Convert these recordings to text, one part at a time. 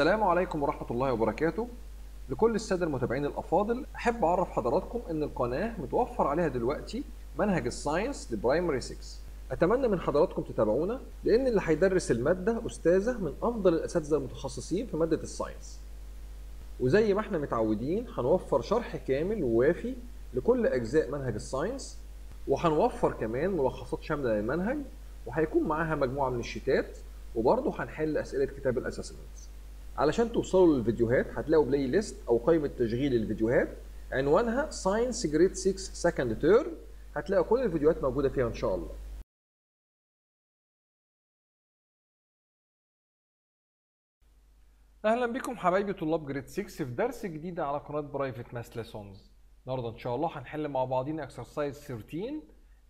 السلام عليكم ورحمة الله وبركاته لكل السادة المتابعين الأفاضل أحب أعرف حضراتكم أن القناة متوفر عليها دلوقتي منهج الساينس لبرايمري 6 أتمنى من حضراتكم تتابعونا لأن اللي هيدرس المادة أستاذة من أفضل الأساتذة المتخصصين في مادة الساينس وزي ما احنا متعودين هنوفر شرح كامل ووافي لكل أجزاء منهج الساينس وهنوفر كمان ملخصات شاملة للمنهج وهيكون معاها مجموعة من الشتات وبرضه هنحل أسئلة كتاب الأسسمنت علشان توصلوا للفيديوهات هتلاقوا بلاي ليست او قائمه تشغيل الفيديوهات عنوانها ساينس جريد 6 سكند تيرم هتلاقوا كل الفيديوهات موجوده فيها ان شاء الله اهلا بكم حبايبي طلاب جريد 6 في درس جديد على قناه برايفت ماس ليسونز النهارده ان شاء الله هنحل مع بعضين اكسرسايز 13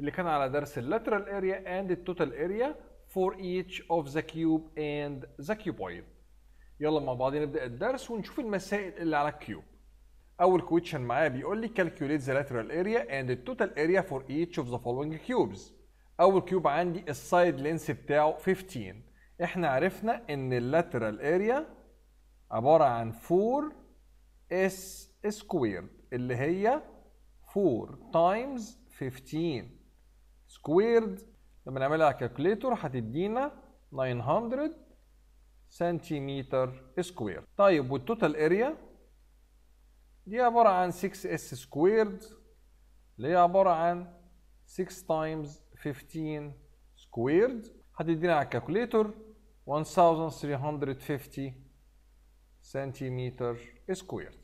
اللي كان على درس اللاترال اريا اند التوتال اريا for each of the cube and the cuboid يلا مع بعض نبدا الدرس ونشوف المسائل اللي على الكيوب اول كويتشن معايا بيقول لي calculate the lateral area and the total area for each of the following cubes اول كيوب عندي السايد لينس بتاعه 15 احنا عرفنا ان اللاترال اريا عباره عن 4 اس سكويرد اللي هي 4 تايمز 15 سكويرد لما نعملها على الكالكوليتور هتدينا 900 سنتيمتر سكوير طيب والتوتال اريا دي عباره عن 6 اس سكويرد اللي هي عباره عن 6 تايمز 15 سكويرد هتدينا على الكالكوليتر 1350 سنتيمتر سكويرد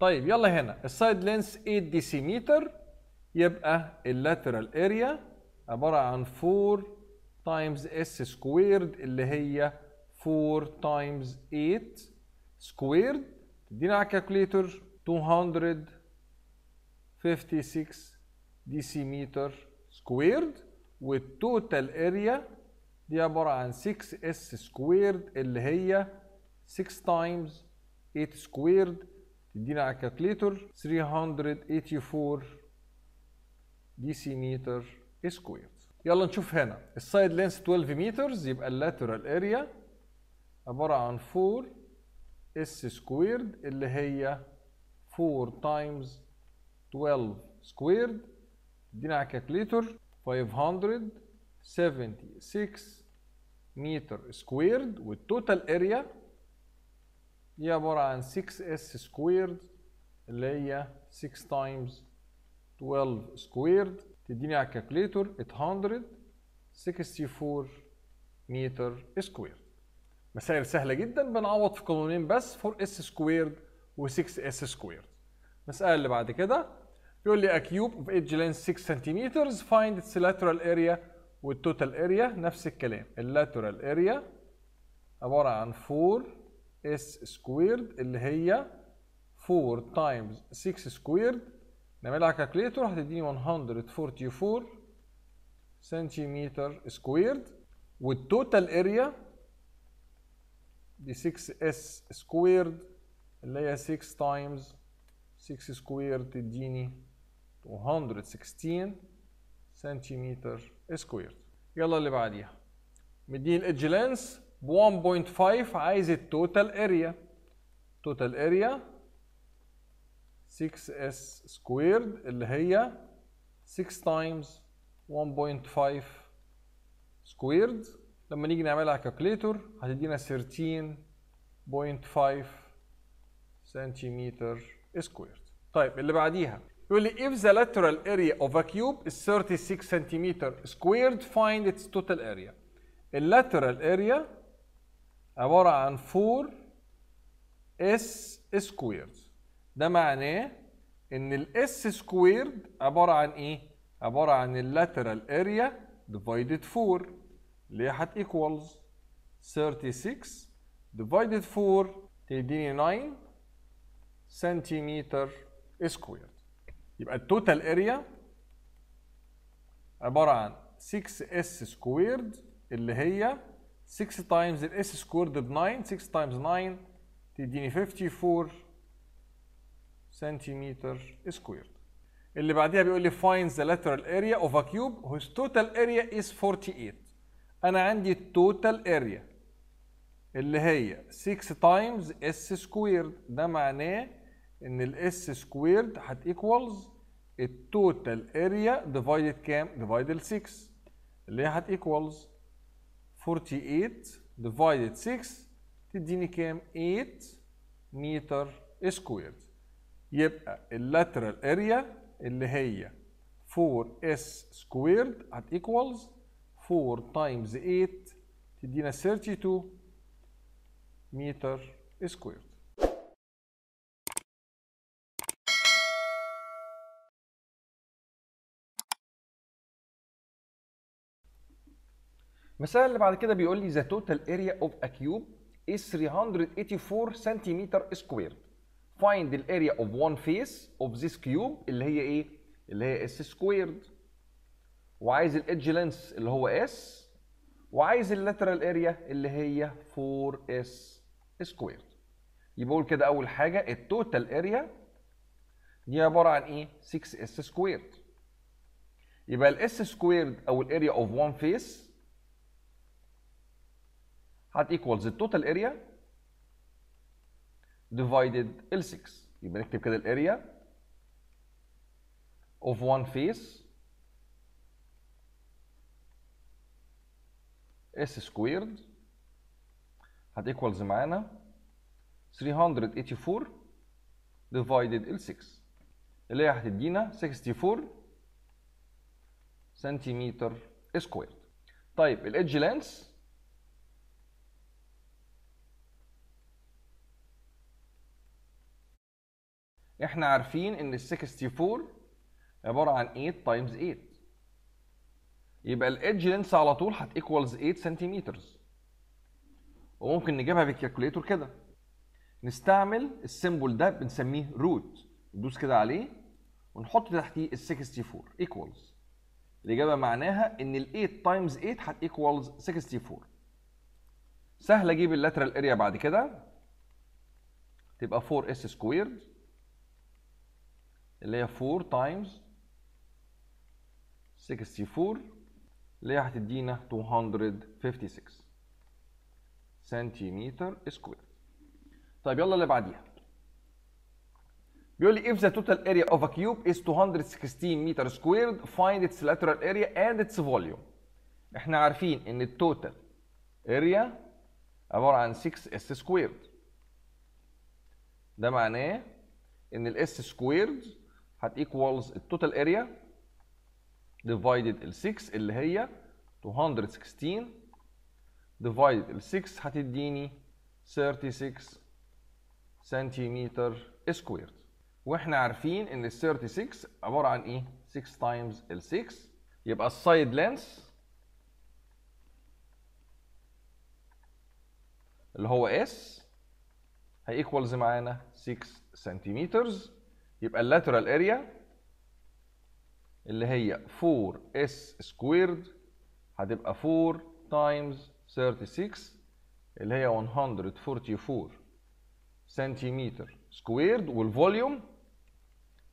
طيب يلا هنا السايد لينس 8 ديسيمتر يبقى اللاترال اريا عباره عن 4 تايمز اس سكويرد اللي هي 4 times 8 squared تدينا على الكالكوليتر 256 ديسيمتر سكويرد والتوتال اريا دي عباره عن 6 s سكويرد اللي هي 6 times 8 سكويرد تدينا على الكالكوليتر 384 ديسيمتر سكويرد يلا نشوف هنا السايد لينس 12 مترز يبقى اللاترال اريا عبارة عن 4 اس سكويرد اللي هي 4 تايمز 12 سكويرد ادينا على الكالكليتر 576 متر سكويرد والتوتال اريا دي عبارة عن 6 اس سكويرد اللي هي 6 تايمز 12 سكويرد تديني على الكالكليتر 864 متر سكوير مسائل سهله جدا بنعوض في قانونين بس 4 اس سكويرد و6 اس سكويرد المساله اللي بعد كده بيقول لي a cube of edge length 6 سنتيمتر find its lateral area والتوتال اريا نفس الكلام اللاترال اريا عباره عن 4 اس سكويرد اللي هي 4 تايمز 6 سكويرد نعملها كالكليتور هتديني 144 سنتيمتر سكويرد والتوتال اريا دي 6 اس سكويرد اللي هي 6 تايمز 6 سكويرد تديني 216 سنتيمتر سكويرد يلا اللي بعديها مديني الايدج لينس ب 1.5 عايز التوتال اريا توتال اريا 6 اس سكويرد اللي هي 6 تايمز 1.5 سكويرد لما نيجي نعملها كالكليتور هتدينا 13.5 سنتيمتر سكوير طيب اللي بعديها يقول لي if the lateral area of a cube is 36 سنتيمتر سكوير find its total area اللاترال اريا عبارة عن 4S سكوير ده معناه ان ال S سكويرد عبارة عن ايه؟ عبارة عن اللاترال اريا divided 4 اللي حت equals 36 divided 4 تديني 9 سنتيمتر سكوير يبقى التوتال اريا عباره عن 6 s squared اللي هي 6 times تايمز s squared ب 9 6 times 9 تديني 54 سنتيمتر سكوير اللي بعديها بيقول لي finds the lateral area of a cube whose total area is 48 انا عندي التوتال اريا اللي هي 6 تايمز اس سكويرد ده معناه ان الاس سكويرد هتيكوالز التوتال اريا ديفايدد كام ال 6 اللي هي هتيكوالز 48 ديفايدد 6 تديني كام 8 متر سكويرد يبقى اللاترال اريا اللي هي 4 اس سكويرد هتيكوالز 4 تايمز 8 تدينا 32 متر سكوير المسألة اللي بعد كده بيقول لي the total area of a cube is 384 سنتيمتر سكوير. Find the area of one face of this cube اللي هي ايه؟ اللي هي s squared. وعايز الايدج لينس اللي هو اس وعايز اللاترال اريا اللي هي 4 اس سكوير يبقى اقول كده اول حاجه التوتال اريا دي عباره عن ايه 6 اس سكوير يبقى الاس سكوير او الاريا اوف وان فيس هات ايكوالز التوتال اريا ديفايدد ال 6 يبقى نكتب كده الاريا اوف وان فيس اس سكويرد هتيكوالز معانا 384 ديفايدد ال 6 اللي هي هتدينا 64 سنتيمتر سكويرد طيب الايدج لينس احنا عارفين ان ال 64 عباره عن 8 تايمز 8 يبقى الايدج لينس على طول هتيكوالز 8 سنتيمتر وممكن نجيبها بالكالكوليتور كده نستعمل السيمبل ده بنسميه روت ندوس كده عليه ونحط تحتيه ال 64 ايكوالز الاجابه معناها ان ال 8 تايمز 8 هتيكوالز 64 سهل اجيب اللاترال اريا بعد كده تبقى 4 اس سكويرد اللي هي 4 تايمز 64 اللي هي هتدينا 256 سنتيمتر سكوير طيب يلا اللي بعديها بيقول لي if the total area of a cube is 216 متر squared find its lateral area and its volume احنا عارفين ان التوتال area عباره عن 6 s squared ده معناه ان الاس سكويرد هت equals التوتال area ديفايدد ال 6 اللي هي 216 ديفايدد ال 6 هتديني 36 سنتيمتر سكويرد واحنا عارفين ان ال 36 عباره عن ايه 6 تايمز ال 6 يبقى السايد لينس اللي هو اس هيكوالز معانا 6 سنتيمترز يبقى اللاترال اريا اللي هي 4s سكويرد هتبقى 4 تايمز 36 اللي هي 144 سنتيمتر سكويرد والفوليوم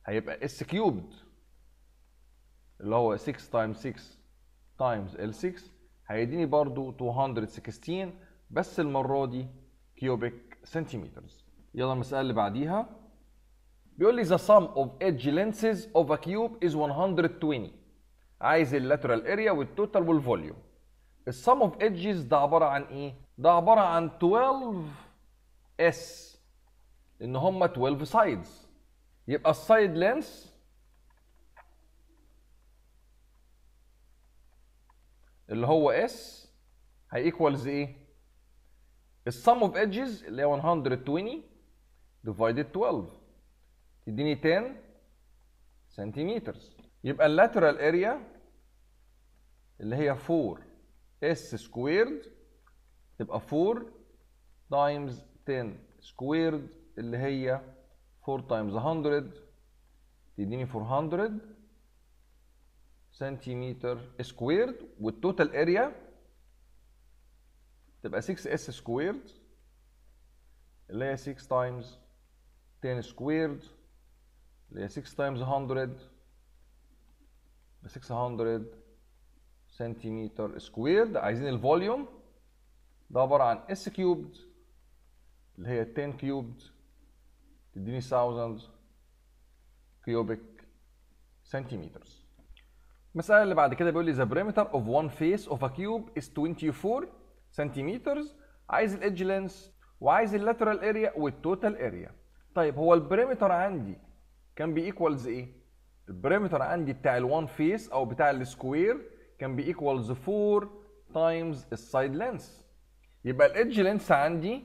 هيبقى اس كيوبد اللي هو 6 تايمز 6 تايمز L6 هيديني برضو 216 بس المرة دي كيوبيك سنتيمترز يلا المسألة اللي بعديها بيقول لي the sum of edge lenses of a cube is 120 عايز اللاترال اريا والتوتال والفوليوم السم اوف edges ده عباره عن ايه ده عباره عن 12 اس ان هم 12 سايدز يبقى السايد لينس اللي هو اس هيكوالز ايه السم اوف edges اللي هي 120 ديفايدد 12 تديني 10 سنتيمتر يبقى اللاترال اريا اللي هي 4 اس سكويرد تبقى 4 تايمز 10 سكويرد اللي هي 4 تايمز 100 تديني 400 سنتيمتر سكويرد والتوتال اريا تبقى 6 اس سكويرد اللي هي 6 تايمز 10 سكويرد اللي هي 6 تايمز 100 ب 600 سنتيمتر سكويرد عايزين الفوليوم ده عباره عن اس كيوبد اللي هي 10 كيوبد تديني 1000 كيوبيك سنتيمترز المسألة اللي بعد كده بيقول لي the perimeter of one face of a cube is 24 centimeters عايز الايدج لينس وعايز اللاترال اريا والتوتال اريا طيب هو البريمتر عندي كان بيكوالز ايه البريمتر عندي بتاع الوان فيس او بتاع السكوير كان بيكوالز 4 تايمز السايد لينس يبقى الايدج لينس عندي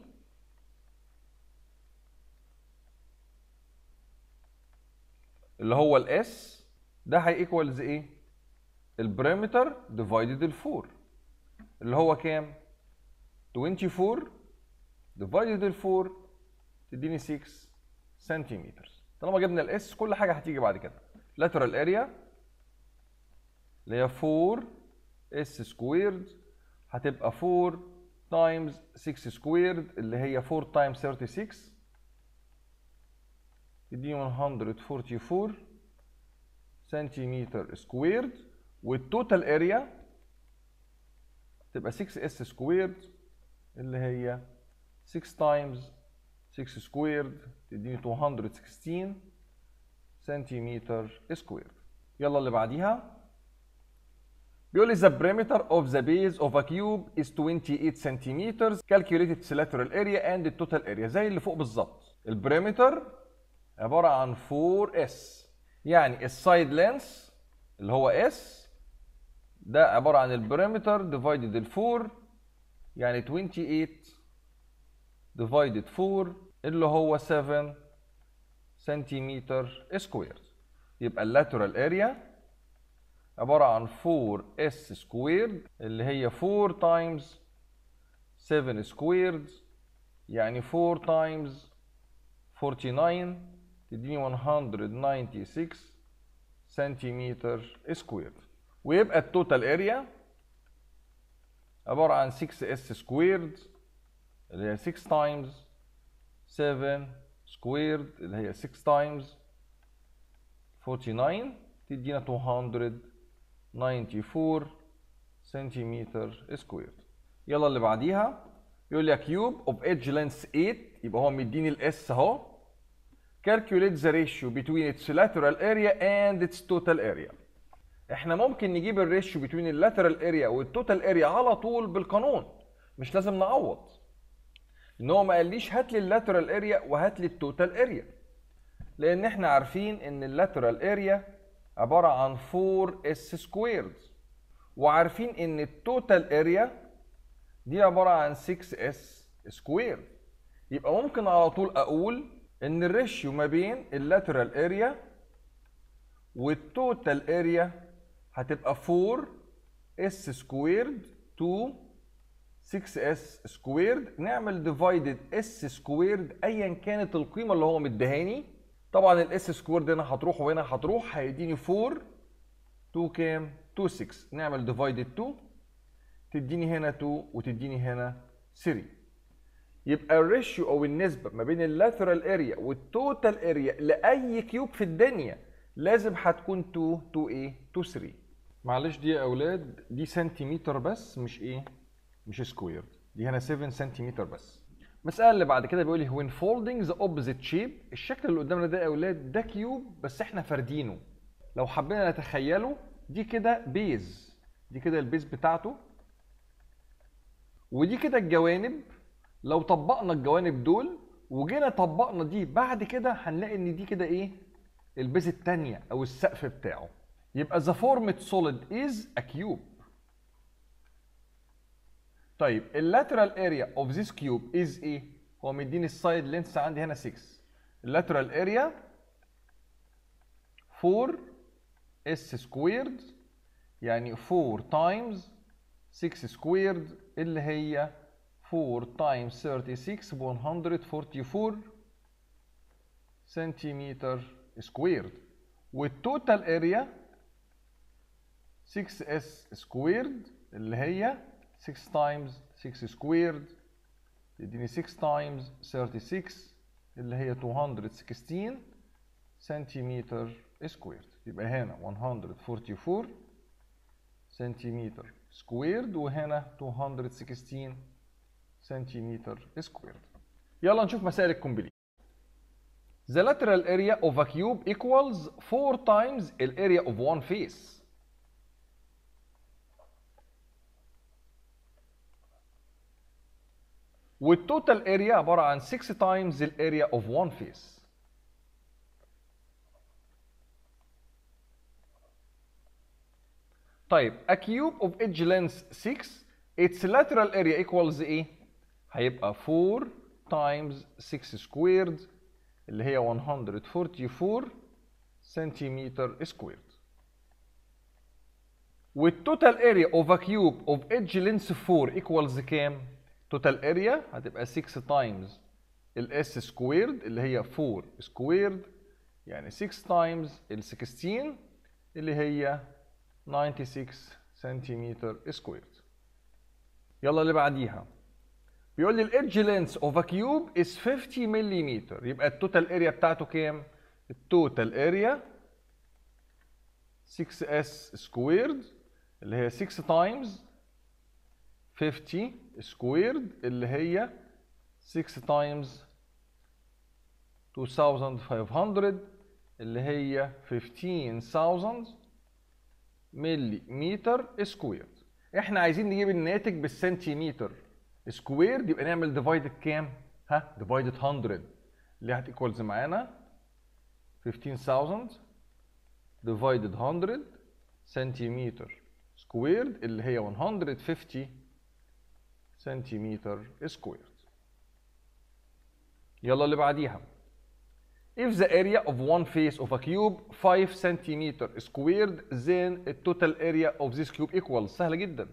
اللي هو الاس ده هيكوالز ايه البريمتر ديفايدد 4 اللي هو كام 24 ديفايدد 4 تديني 6 سنتيمتر طالما جبنا الاس كل حاجه هتيجي بعد كده lateral area اللي هي 4 اس سكويرد هتبقى 4 تايمز 6 سكويرد اللي هي 4 تايمز 36 يديني 144 سنتيمتر سكويرد والتوتال اريا تبقى 6 اس سكويرد اللي هي 6 تايمز 6 سكويرد تديني 216 سنتيمتر سكويرد يلا اللي بعديها بيقول لي the perimeter of the base of a cube is 28 centimeters its lateral area and the total area زي اللي فوق بالظبط البريمتر عباره عن 4 s يعني السايد لينس اللي هو S ده عباره عن البريمتر divided ال 4 يعني 28 divided 4 اللي هو 7 سنتيمتر سكوير يبقى اللاترال اريا عبارة عن 4 اس سكوير اللي هي 4 تايمز 7 سكوير يعني 4 تايمز 49 تديني 196 سنتيمتر سكوير ويبقى التوتال اريا عبارة عن 6 اس سكوير اللي هي 6 تايمز 7 سكويرد اللي هي 6 تايمز 49 تدينا 294 سنتيمتر سكويرد يلا اللي بعديها يقول لي كيوب اوف ايدج لينث 8 يبقى هو مديني الاس اهو calculate the ratio between its lateral area and its total area احنا ممكن نجيب الريشيو بتوين اللاترال اريا والتوتال اريا على طول بالقانون مش لازم نعوض ان هو ما قاليش هات لي اللاترال اريا وهات لي التوتال اريا لان احنا عارفين ان اللاترال اريا عباره عن 4 اس سكويرد وعارفين ان التوتال اريا دي عباره عن 6 اس سكوير يبقى ممكن على طول اقول ان الريشيو ما بين اللاترال اريا والتوتال اريا هتبقى 4 اس سكويرد 2 6 s سكويرد نعمل ديفايدد اس سكويرد ايا كانت القيمه اللي هو مديهاني طبعا الاس سكويرد هنا هتروح وهنا هتروح هيديني 4 2 كام 2 6 نعمل ديفايدد 2 تديني هنا 2 وتديني هنا 3 يبقى الريشيو او النسبه ما بين اللاترال اريا والتوتال اريا لاي كيوب في الدنيا لازم هتكون 2 2 ايه 2 3 معلش دي يا اولاد دي سنتيمتر بس مش ايه مش سكوير دي هنا 7 سنتيمتر بس المساله اللي بعد كده بيقول لي وين فولدنج ذا اوبزيت شيب الشكل اللي قدامنا ده يا اولاد ده كيوب بس احنا فاردينه لو حبينا نتخيله دي كده بيز دي كده البيز بتاعته ودي كده الجوانب لو طبقنا الجوانب دول وجينا طبقنا دي بعد كده هنلاقي ان دي كده ايه البيز الثانيه او السقف بتاعه يبقى ذا فورمت سوليد از ا كيوب طيب اللاترال اريا اوف ذيس كيوب از ايه؟ هو مديني السايد لينس عندي هنا 6 اللاترال اريا 4 اس سكويرد يعني 4 تايمز 6 سكويرد اللي هي 4 تايمز 36 144 سنتيمتر سكويرد والتوتال اريا 6 اس سكويرد اللي هي 6 تايمز 6 سكويرد يديني 6 تايمز 36 اللي هي 216 سنتيمتر سكويرد يبقى هنا 144 سنتيمتر سكويرد وهنا 216 سنتيمتر سكويرد يلا نشوف مسائل الكومبليت The lateral area of a cube equals 4 times the area of one face with total area about عن 6 times the area of one face Type a cube of edge length 6 its lateral area equals the ايه هيبقى 4 times 6 squared اللي هي 144 سنتيمتر squared with total area of a cube of edge length 4 equals the كام توتال اريا هتبقى 6 تايمز الاس سكويرد اللي هي 4 سكويرد يعني 6 تايمز ال 16 اللي هي 96 سنتيمتر سكويرد يلا اللي بعديها بيقول لي الايدج لينث اوف ا كيوب از 50 ملم يبقى التوتال اريا بتاعته كام التوتال اريا 6s سكويرد اللي هي 6 تايمز 50 سكويرد اللي هي 6 تايمز 2500 اللي هي 15000 ملي متر سكويرد احنا عايزين نجيب الناتج بالسنتيمتر سكوير يبقى نعمل ديفايدد كام ها ديفايدد 100 اللي هتيكوالز معانا 15000 ديفايد 100 سنتيمتر سكوير اللي هي 150 سنتيمتر سكويرد يلا اللي بعديها If the area of one face of a cube 5 cm squared then the total area of this cube equals سهلة جدا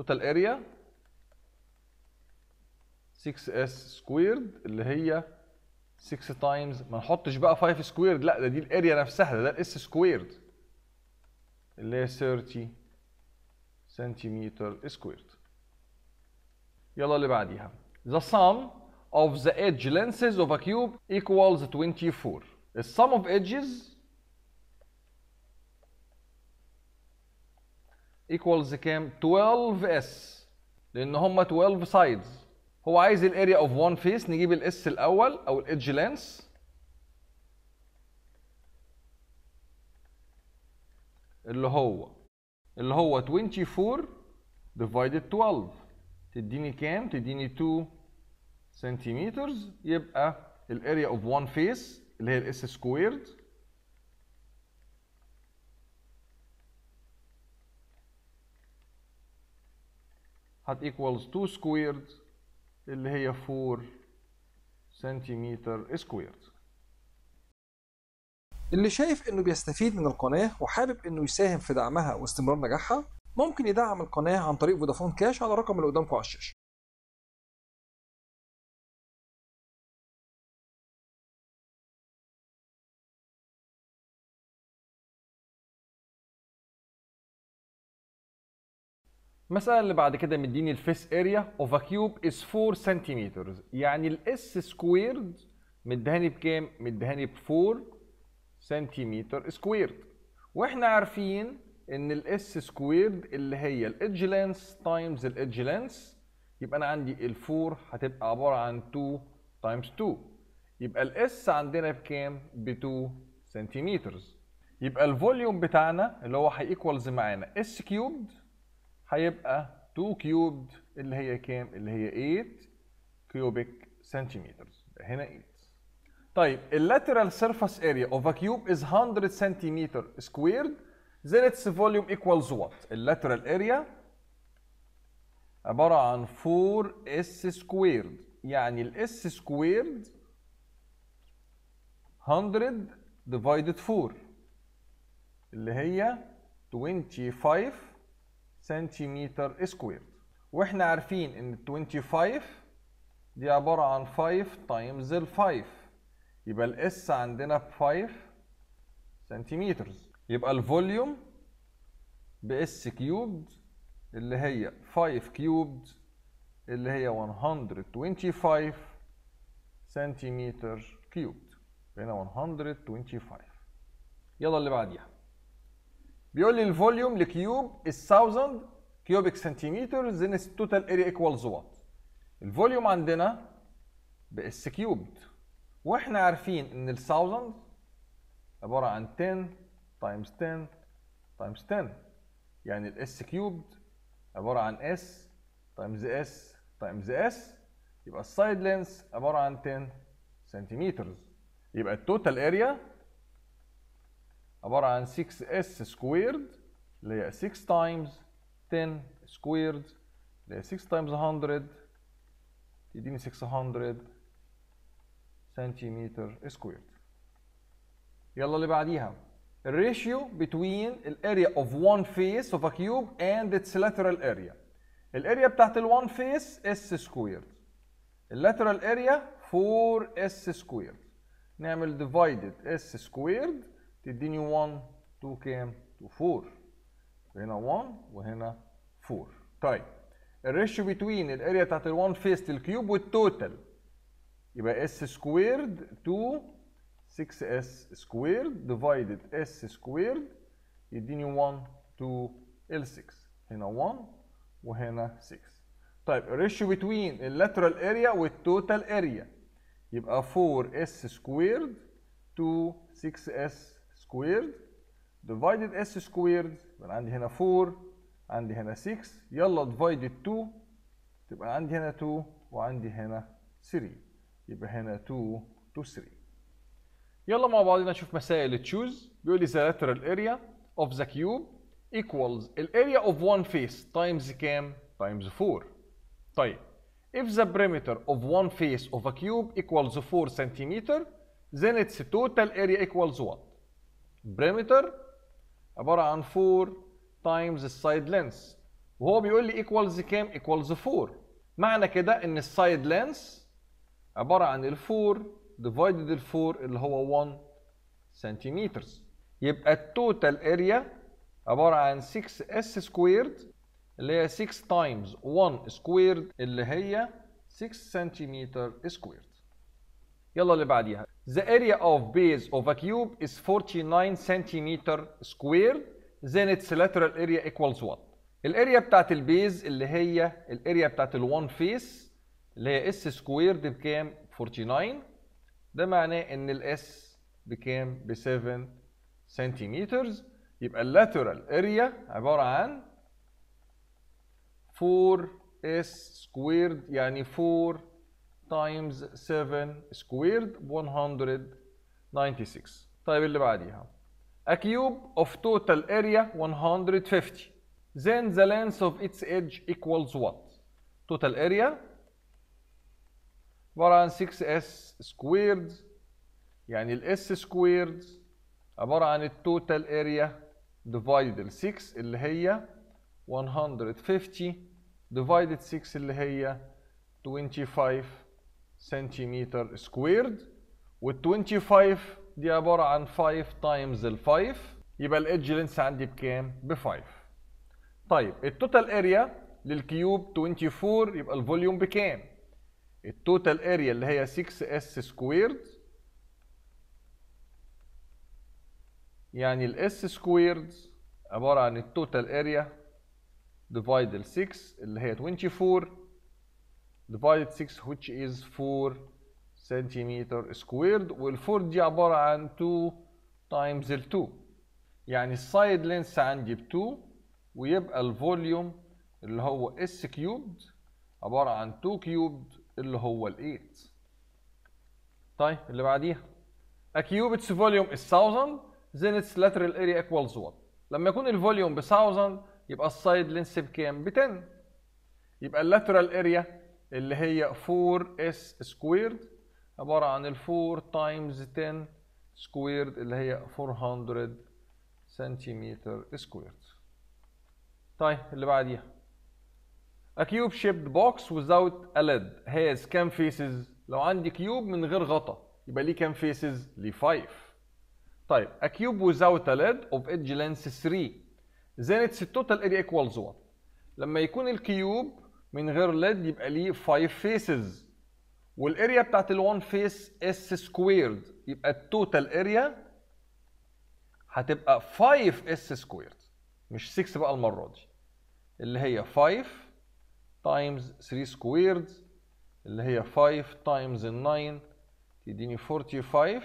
total area 6s squared اللي هي 6 times ما نحطش بقى 5 squared لا ده دي الاريا نفسها ده, ده الاس squared اللي هي 30 cm squared يلا اللي بعديها the sum of the edge lenses of a cube equals 24 the sum of edges equals كام 12 s لان هما 12 sides هو عايز الاريا اوف وان فيس نجيب الاس الاول او الايدج لينس اللي هو اللي هو 24 divided 12 تديني كام تديني 2 سنتيمتر يبقى الاريا اوف 1 فيس اللي هي الاس سكويرد هت equals 2 سكويرد اللي هي 4 سنتيمتر سكويرد اللي شايف انه بيستفيد من القناة وحابب انه يساهم في دعمها واستمرار نجاحها ممكن يدعم القناه عن طريق فودافون كاش على الرقم اللي قدامكم على الشاشه المسألة اللي بعد كده مديني الفيس اريا اوف ا كيوب از 4 سنتيمتر يعني الاس سكويرد مدهاني بكام؟ مدهاني ب 4 سنتيمتر سكويرد واحنا عارفين ان الاس سكويرد اللي هي الايدج لينس تايمز الايدج لينس يبقى انا عندي ال4 هتبقى عباره عن 2 تايمز 2 يبقى الاس عندنا بكام؟ ب 2 سنتيمتر يبقى الفوليوم بتاعنا اللي هو هيكوالز معانا اس كيوبد هيبقى 2 كيوبد اللي هي كام؟ اللي هي 8 كيوبيك سنتيمتر هنا 8 طيب اللاترال سيرفاس اريا اوف ا كيوب از 100 سنتيمتر سكويرد volume فوليوم ايكوالز وات اللاترال اريا عباره عن 4 s سكويرد يعني S سكويرد 100 divided 4 اللي هي 25 سنتيمتر سكويرد واحنا عارفين ان 25 دي عباره عن 5 تايمز ال 5 يبقى S عندنا 5 سنتيمترز يبقى الفوليوم باس كيوبد اللي هي 5 كيوبد اللي هي 125 سنتيمتر كيوبد هنا 125 يلا اللي بعديها بيقول لي الفوليوم لكيوب is 1000 كيوبيك سنتيمتر then its total area equals what الفوليوم عندنا باس كيوبد واحنا عارفين ان ال 1000 عباره عن 10 times 10 times 10 يعني ال s cubed عبارة عن s times the s times the s يبقى ال side length عبارة عن 10 centimeters يبقى ال total area عبارة عن 6s squared اللي هي 6 times 10 squared اللي هي 6 times 100 تديني 600 سنتيمتر squared. يلا اللي بعديها الريشيو between الاريا اوف one face of a cube and its lateral area الاريا بتاعت الوان فيس اس سكوير اللاترال اريا 4 اس سكوير نعمل ديفايدد اس سكوير تديني 1 2 كام 2 4 هنا 1 وهنا 4 طيب الريشيو بتوين الاريا بتاعت الوان فيس للكيوب والتوتال يبقى اس سكوير 2 6s squared divided s squared يديني 1 to L6 هنا 1 وهنا 6 طيب ratio between lateral area with total area يبقى 4s squared to 6s squared divided s squared يبقى عندي هنا 4 عندي هنا 6 يلا divided 2 تبقى عندي هنا 2 وعندي هنا 3 يبقى هنا 2 to 3 يلا مع بعضنا نشوف مسائل تشوز بيقول لي the lateral area of the cube equals the area of one face times كام؟ times 4 طيب if the perimeter of one face of a cube equals 4 cm then its total area equals what؟ perimeter عبارة عن 4 times the side length وهو بيقول لي equals كام؟ equals 4 معنى كده ان السايد length عبارة عن ال 4 ال 4 اللي هو 1 سنتيمتر يبقى التوتال اريا عباره عن 6 اس سكويرد اللي هي 6 تايمز 1 سكويرد اللي هي 6 سنتيمتر سكويرد يلا اللي بعديها The area of base of a cube is 49 centimeter squared then its lateral area equals what؟ الاريا بتاعت البيز اللي هي الاريا بتاعت ال1 فيس اللي هي اس سكويرد بكام؟ 49 ده معناه ان الاس بكام ب 7 سنتيمتر يبقى اللاترال اريا عباره عن 4 اس سكويرد يعني 4 تايمز 7 سكويرد 196 طيب اللي بعديها A cube of total area 150 then the length of its edge equals what total area عباره عن 6 اس سكويرد يعني الاس سكويرد عباره عن التوتال اريا ال 6 اللي هي 150 ديفايد 6 اللي هي 25 سنتيمتر سكويرد وال 25 دي عباره عن 5 تايمز ال 5 يبقى الايدج لينس عندي بكام؟ ب 5 طيب التوتال اريا للكيوب 24 يبقى الفوليوم بكام؟ التوتال اريا اللي هي 6 اس سكويرد يعني الاس سكويرد عباره عن التوتال اريا ديفايد ال 6 اللي هي 24 ديفايد 6 which is 4 سنتيمتر سكويرد وال4 دي عباره عن 2 تايمز ال 2 يعني السايد لينس عندي ب 2 ويبقى الفوليوم اللي هو اس كيوبد عباره عن 2 كيوبد اللي هو ال8 طيب اللي بعديها A cubic volume is 1000 then its lateral area equals 1 لما يكون الفوليوم ب 1000 يبقى السايد لينس بكام؟ ب 10 يبقى اللاترال اريا اللي هي 4 اس squared عباره عن ال 4 تايمز 10 squared اللي هي 400 سنتيمتر squared طيب اللي بعديها A cube shaped box without a lid has كام faces؟ لو عندي كيوب من غير غطا يبقى ليه كام faces؟ ليه 5 طيب a cube without a lid of edge length 3 then its total area equals 1 لما يكون الكيوب من غير ليد يبقى ليه 5 faces والاريا بتاعت ال1 فيس اس سكويرد يبقى التوتال اريا هتبقى 5 اس سكويرد مش 6 بقى المره دي اللي هي 5 تايمز 3 سكويرد اللي هي 5 تايمز 9 تديني 45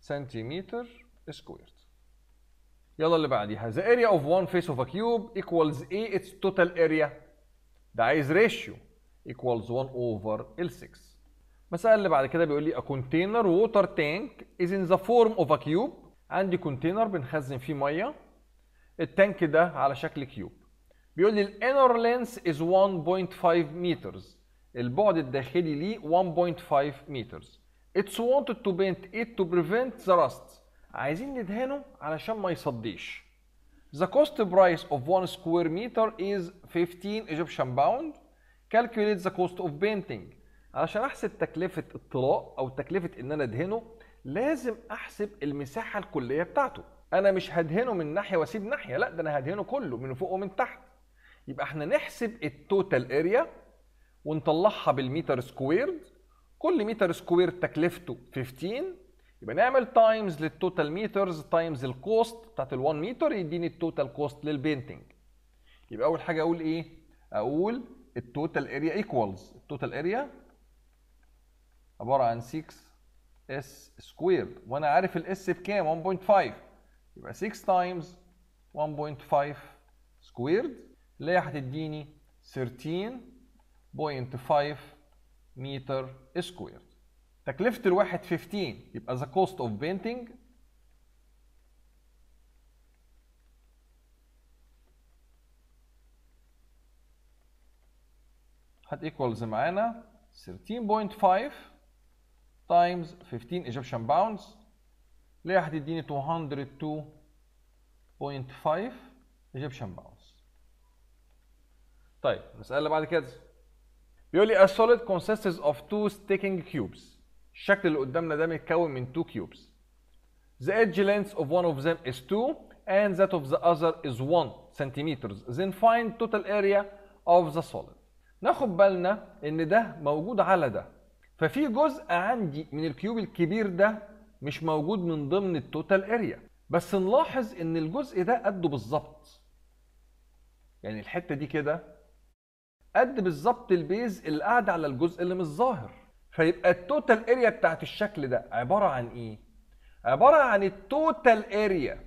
سنتيمتر سكويرد يلا اللي بعديها the area of one face of a cube equals a its total area ده عايز ratio equals 1 over L6 المسألة اللي بعد كده بيقول لي a container water tank is in the form of a cube عندي container بنخزن فيه مية التانك ده على شكل كيوب بيقول لي الانر لينس از 1.5 مترز البعد الداخلي ليه 1.5 مترز اتس wanted تو بينت ات تو بريفنت ذا راست عايزين ندهنه علشان ما يصديش ذا كوست برايس اوف 1 سكوير متر از 15 ايجيبشن باوند كالكوليت ذا كوست اوف painting. علشان احسب تكلفة الطلاء او تكلفة ان انا ادهنه لازم احسب المساحة الكلية بتاعته. انا مش هدهنه من ناحية واسيب ناحية، لا ده انا هدهنه كله من فوق ومن تحت. يبقى احنا نحسب التوتال اريا ونطلعها بالمتر سكويرد كل متر سكويرد تكلفته 15 يبقى نعمل تايمز للتوتال مترز تايمز الكوست بتاعت ال1 متر يديني التوتال كوست للبينتنج يبقى اول حاجه اقول ايه اقول التوتال اريا ايكوالز التوتال اريا عباره عن 6 اس سكوير وانا عارف الاس بكام 1.5 يبقى 6 تايمز 1.5 سكويرد اللي هي هتديني 13.5 متر سكوير تكلفة الواحد 15 يبقى the cost of painting هت equals معانا 13.5 times 15 Egyptian pounds اللي هي هتديني 202.5 Egyptian pounds طيب المساله اللي بعد كده بيقول لي a solid consists of two sticking cubes الشكل اللي قدامنا ده متكون من two cubes the edge length of one of them is 2 and that of the other is 1 centimeters then find total area of the solid ناخد بالنا ان ده موجود على ده ففي جزء عندي من الكيوب الكبير ده مش موجود من ضمن التوتال اريا بس نلاحظ ان الجزء ده قده بالظبط يعني الحته دي كده قد بالظبط البيز اللي قاعد على الجزء اللي مش ظاهر فيبقى التوتال اريا بتاعت الشكل ده عباره عن ايه عباره عن التوتال اريا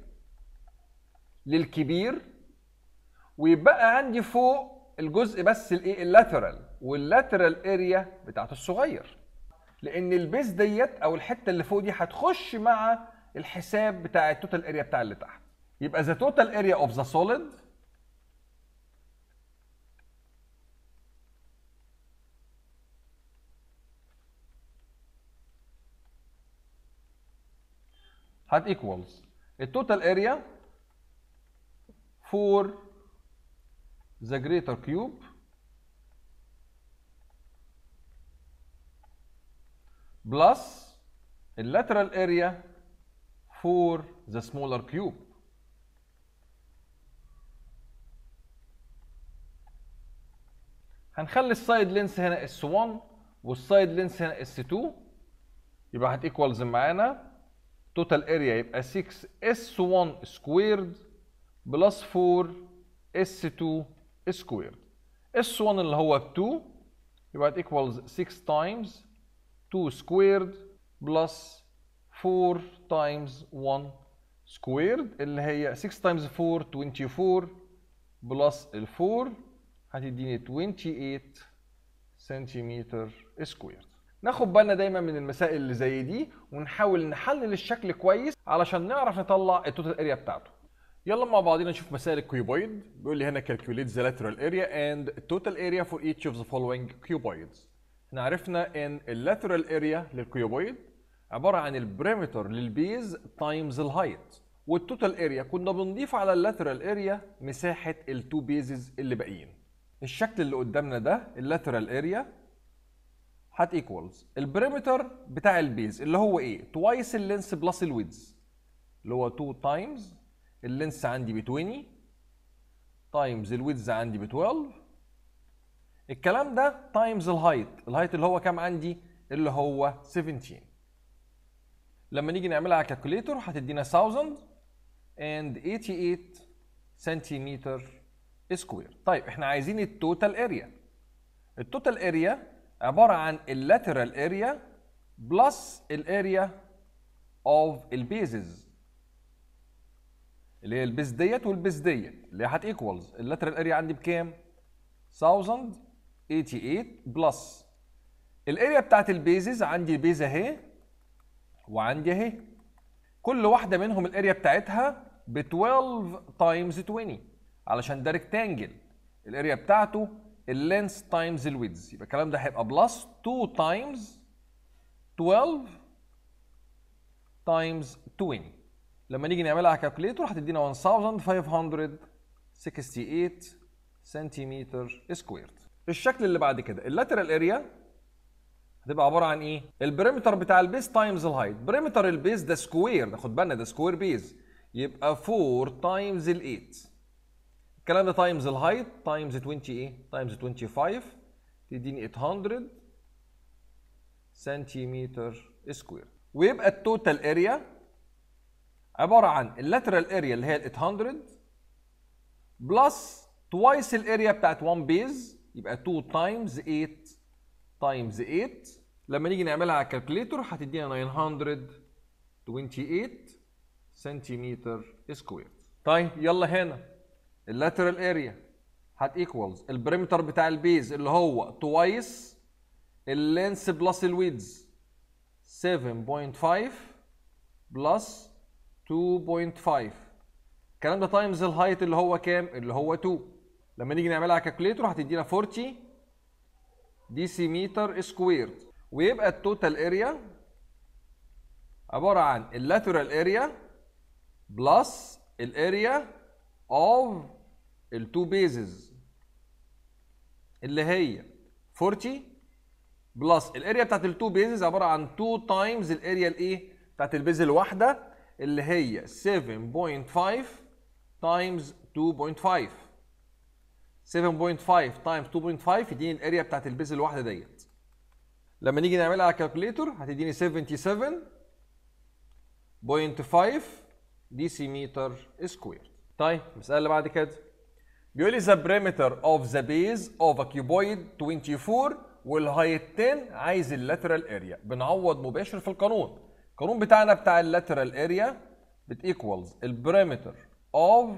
للكبير ويبقى عندي فوق الجزء بس الايه اللاترال واللاترال اريا بتاعت الصغير لان البيز ديت او الحته اللي فوق دي هتخش مع الحساب بتاع التوتال اريا بتاع اللي تحت يبقى ذا توتال اريا اوف ذا سوليد هت equals التوتال اريا for the greater cube plus lateral area for the smaller cube هنخلي السايد لينس هنا اس1 والسايد لينس هنا اس2 يبقى هت equals معانا total area يبقى 6 S1 squared plus 4 S2 squared S1 اللي هو 2 يبقى it equals 6 times 2 squared plus 4 times 1 squared اللي هي 6 times 4 24 بلس ال 4 هتديني 28 سنتيمتر squared. ناخد بالنا دايما من المسائل اللي زي دي ونحاول نحلل الشكل كويس علشان نعرف نطلع التوتال اريا بتاعته يلا مع بعضينا نشوف مسائل الكيوبويد بيقول لي هنا calculate the lateral area and total area for each of the following cuboids احنا عرفنا ان lateral area للكيوبويد عبارة عن البريمتر للبيز تايمز الهايت والتوتال اريا كنا بنضيف على اللاترال اريا مساحة التو بيزز اللي باقيين الشكل اللي قدامنا ده اللاترال اريا هات ايكوالز البريمتر بتاع البيز اللي هو ايه توايس اللينس بلس الويدز اللي هو 2 تايمز اللينس عندي ب 20 تايمز الويدز عندي ب 12 الكلام ده تايمز الهايت الهايت اللي هو كام عندي اللي هو 17 لما نيجي نعملها على كالكوليتر هتدينا 1000 88 سنتيمتر سكوير طيب احنا عايزين التوتال اريا التوتال اريا عباره عن اللاترال اريا بلس الاريا اوف البيزز اللي هي البيز ديت والبيز ديت اللي هتيكوالز ال اللاترال اريا عندي بكام 1088 بلس الاريا بتاعت البيزز عندي بيز اهي وعندي اهي كل واحده منهم الاريا بتاعتها ب 12 تايمز 20 علشان ده ريكتانجل الاريا بتاعته اللينس تايمز الويدز يبقى الكلام ده هيبقى بلس 2 تايمز 12 تايمز 20 لما نيجي نعملها على كالكوليتور هتدينا 1568 سنتيمتر سكويرد الشكل اللي بعد كده اللاترال اريا هتبقى عباره عن ايه البريمتر بتاع البيز تايمز الهايت بريمتر البيز ده سكوير ده خد بالنا ده سكوير بيز يبقى 4 تايمز ال 8 الكلام ده تايمز الهايت تايمز 20 ايه تايمز 25 تديني 800 سنتيمتر سكوير ويبقى التوتال اريا عباره عن اللاترال اريا اللي هي ال 800 بلس توايس الاريا بتاعت 1 بيز يبقى 2 تايمز 8 تايمز 8 لما نيجي نعملها على الكالكليتور هتدينا 928 سنتيمتر سكوير طيب يلا هنا اللاترال اريا هات ايكوالز البريمتر بتاع البيز اللي هو توايس اللينس بلس الويدز 7.5 بلس 2.5 الكلام ده تايمز الهايت اللي هو كام؟ اللي هو 2 لما نيجي نعملها على هتدينا 40 ديسيمتر سكوير ويبقى التوتال اريا عباره عن اللاترال اريا بلس الاريا اوف التو بيزز اللي هي 40 بلس الاريا بتاعت التو بيزز عباره عن 2 تايمز الاريا الايه بتاعت البيز الواحده اللي هي 7.5 تايمز 2.5 7.5 تايمز 2.5 يديني الاريا بتاعت البيز الواحده ديت لما نيجي نعملها على الكالكوليتور هتديني 77.5 ديسيمتر سكوير طيب المساله اللي بعد كده بيقول لي ذا بريمتر اوف ذا بيز اوف ا كيوبويد 24 والهايت 10 عايز اللاترال اريا بنعوض مباشر في القانون القانون بتاعنا بتاع اللاترال اريا بتيكوالز البريمتر اوف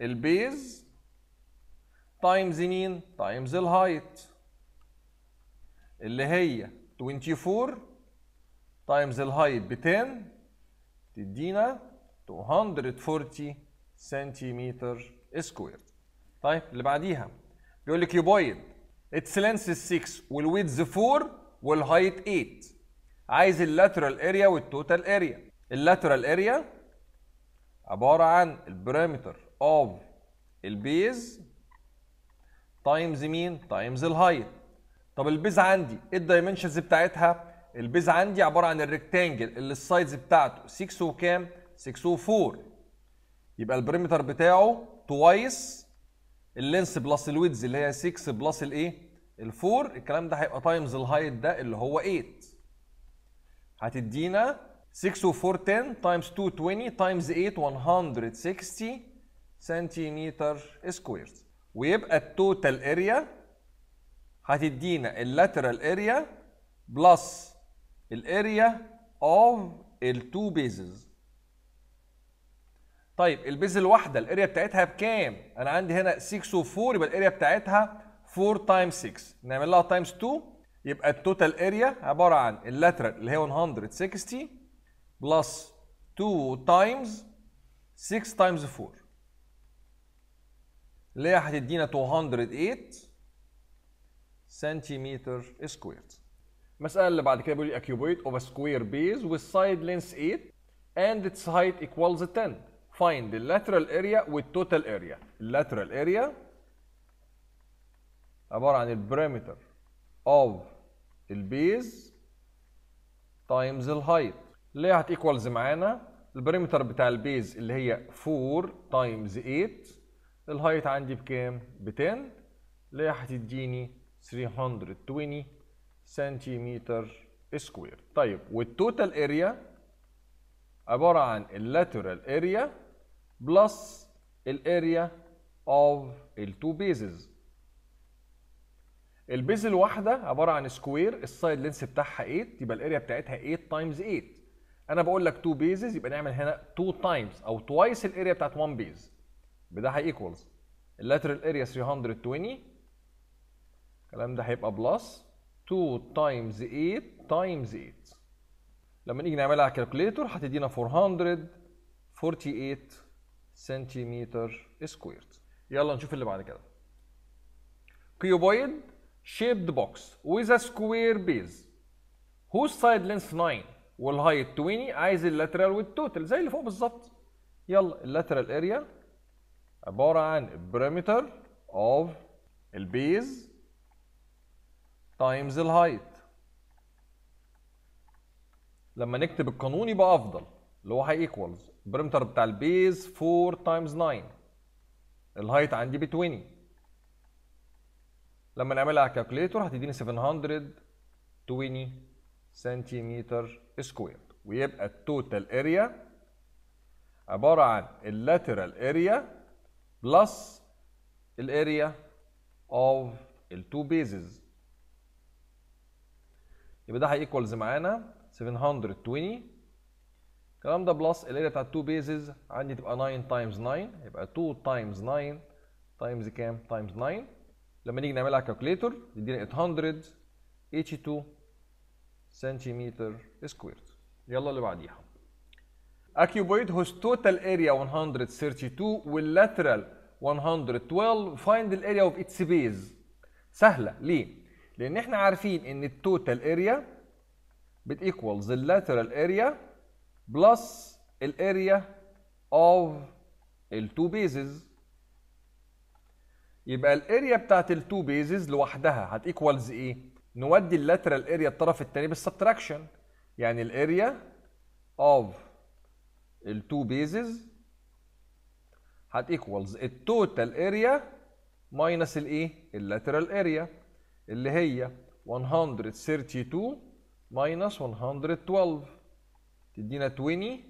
البيز تايمز مين تايمز الهايت اللي هي 24 تايمز الهايت ب 10 تدينا 240 سنتيمتر سكوير طيب اللي بعديها بيقول لك يوبويد اتس لينس 6 والويدز 4 والهايت 8 عايز اللاترال اريا والتوتال اريا اللاترال اريا عباره عن البريمتر اوف البيز تايمز مين تايمز الهايت طب البيز عندي ايه الدايمنشنز بتاعتها البيز عندي عباره عن الريكتانجل اللي السايدز بتاعته 6 وكام 6 و4 يبقى البريمتر بتاعه توايس اللينس بلس الويدز اللي هي 6 بلس الايه الفور الكلام ده هيبقى تايمز الهايت ده اللي هو 8 هتدينا 6 و4 10 تايمز 2 20 تايمز 8 160 سنتيمتر سكوير ويبقى التوتال اريا هتدينا اللاترال اريا بلس الاريا اوف التو بيزز طيب البيز الواحده الاريا بتاعتها بكام انا عندي هنا 6 و4 يبقى الاريا بتاعتها 4 تايمز 6 نعمل لها تايمز 2 يبقى التوتال اريا عباره عن اللاترال اللي هي 160 بلس 2 تايمز 6 تايمز 4 اللي هي هتدينا 208 سنتيمتر سكوير المساله اللي بعد كده بيقول لي اكيوبويد اوف سكوير بيز والسايد لينس 8 and its height equals 10 find lateral area total area lateral area عبارة عن البريمتر of البيز times الهايت اللي هي هتيكوالز معانا البريمتر بتاع البيز اللي هي 4 times 8 الهايت عندي بكام؟ ب 10 اللي هي هتديني 320 سنتيمتر سكوير طيب والتوتال اريا عبارة عن اللاترال اريا بلس الاريا اوف التو بيزز البيز الواحده عباره عن سكوير السايد لينس بتاعها 8 يبقى الاريا بتاعتها 8 تايمز 8 انا بقول لك 2 بيزز يبقى نعمل هنا 2 تايمز او توايس الاريا بتاعت 1 بيز بده هيكوالز اللاترال اريا 320 الكلام ده هيبقى بلس 2 تايمز 8 تايمز 8 لما نيجي نعملها على الكالكوليتور هتدينا 448 سنتيمتر سكويرد يلا نشوف اللي بعد كده كيوبويد شيبد بوكس ويز سكوير بيز هو سايد side 9 والهايت 20 عايز اللاترال والتوتال زي اللي فوق بالظبط يلا اللاترال اريا عباره عن البريمتر اوف البيز تايمز الهايت لما نكتب القانون يبقى افضل اللي هو هي ايكوالز البريمتر بتاع البيز 4 تايمز 9 الهايت عندي ب 20 لما نعملها على الكالكوليتور هتديني 720 سنتيمتر سكوير ويبقى التوتال اريا عباره عن اللاترال اريا بلس الاريا اوف التو بيزز يبقى ده هيكوالز معانا 720 الكلام ده بلس الاريا بتاعت 2 بيزز عندي تبقى 9 تايمز 9 يبقى 2 تايمز 9 تايمز كام؟ تايمز 9 لما نيجي نعملها كالكوليتور يدينا 800 H2 سنتيمتر سكويرد يلا اللي بعديها اكيوبويد هوز توتال اريا 132 واللاترال 112 فايند الاريا اوف اتس بيز سهله ليه؟ لان احنا عارفين ان التوتال اريا بتيكوالز اللاترال اريا بلس الاريا اوف التو بيزز يبقى الاريا بتاعت التو بيزز لوحدها هتيكوالز ايه؟ نودي اللاترال اريا الطرف الثاني بالسبتراكشن يعني الاريا اوف التو بيزز هتيكوالز التوتال اريا ماينس الايه؟ اللاترال اريا اللي هي 132 ماينس 112 تدينا 20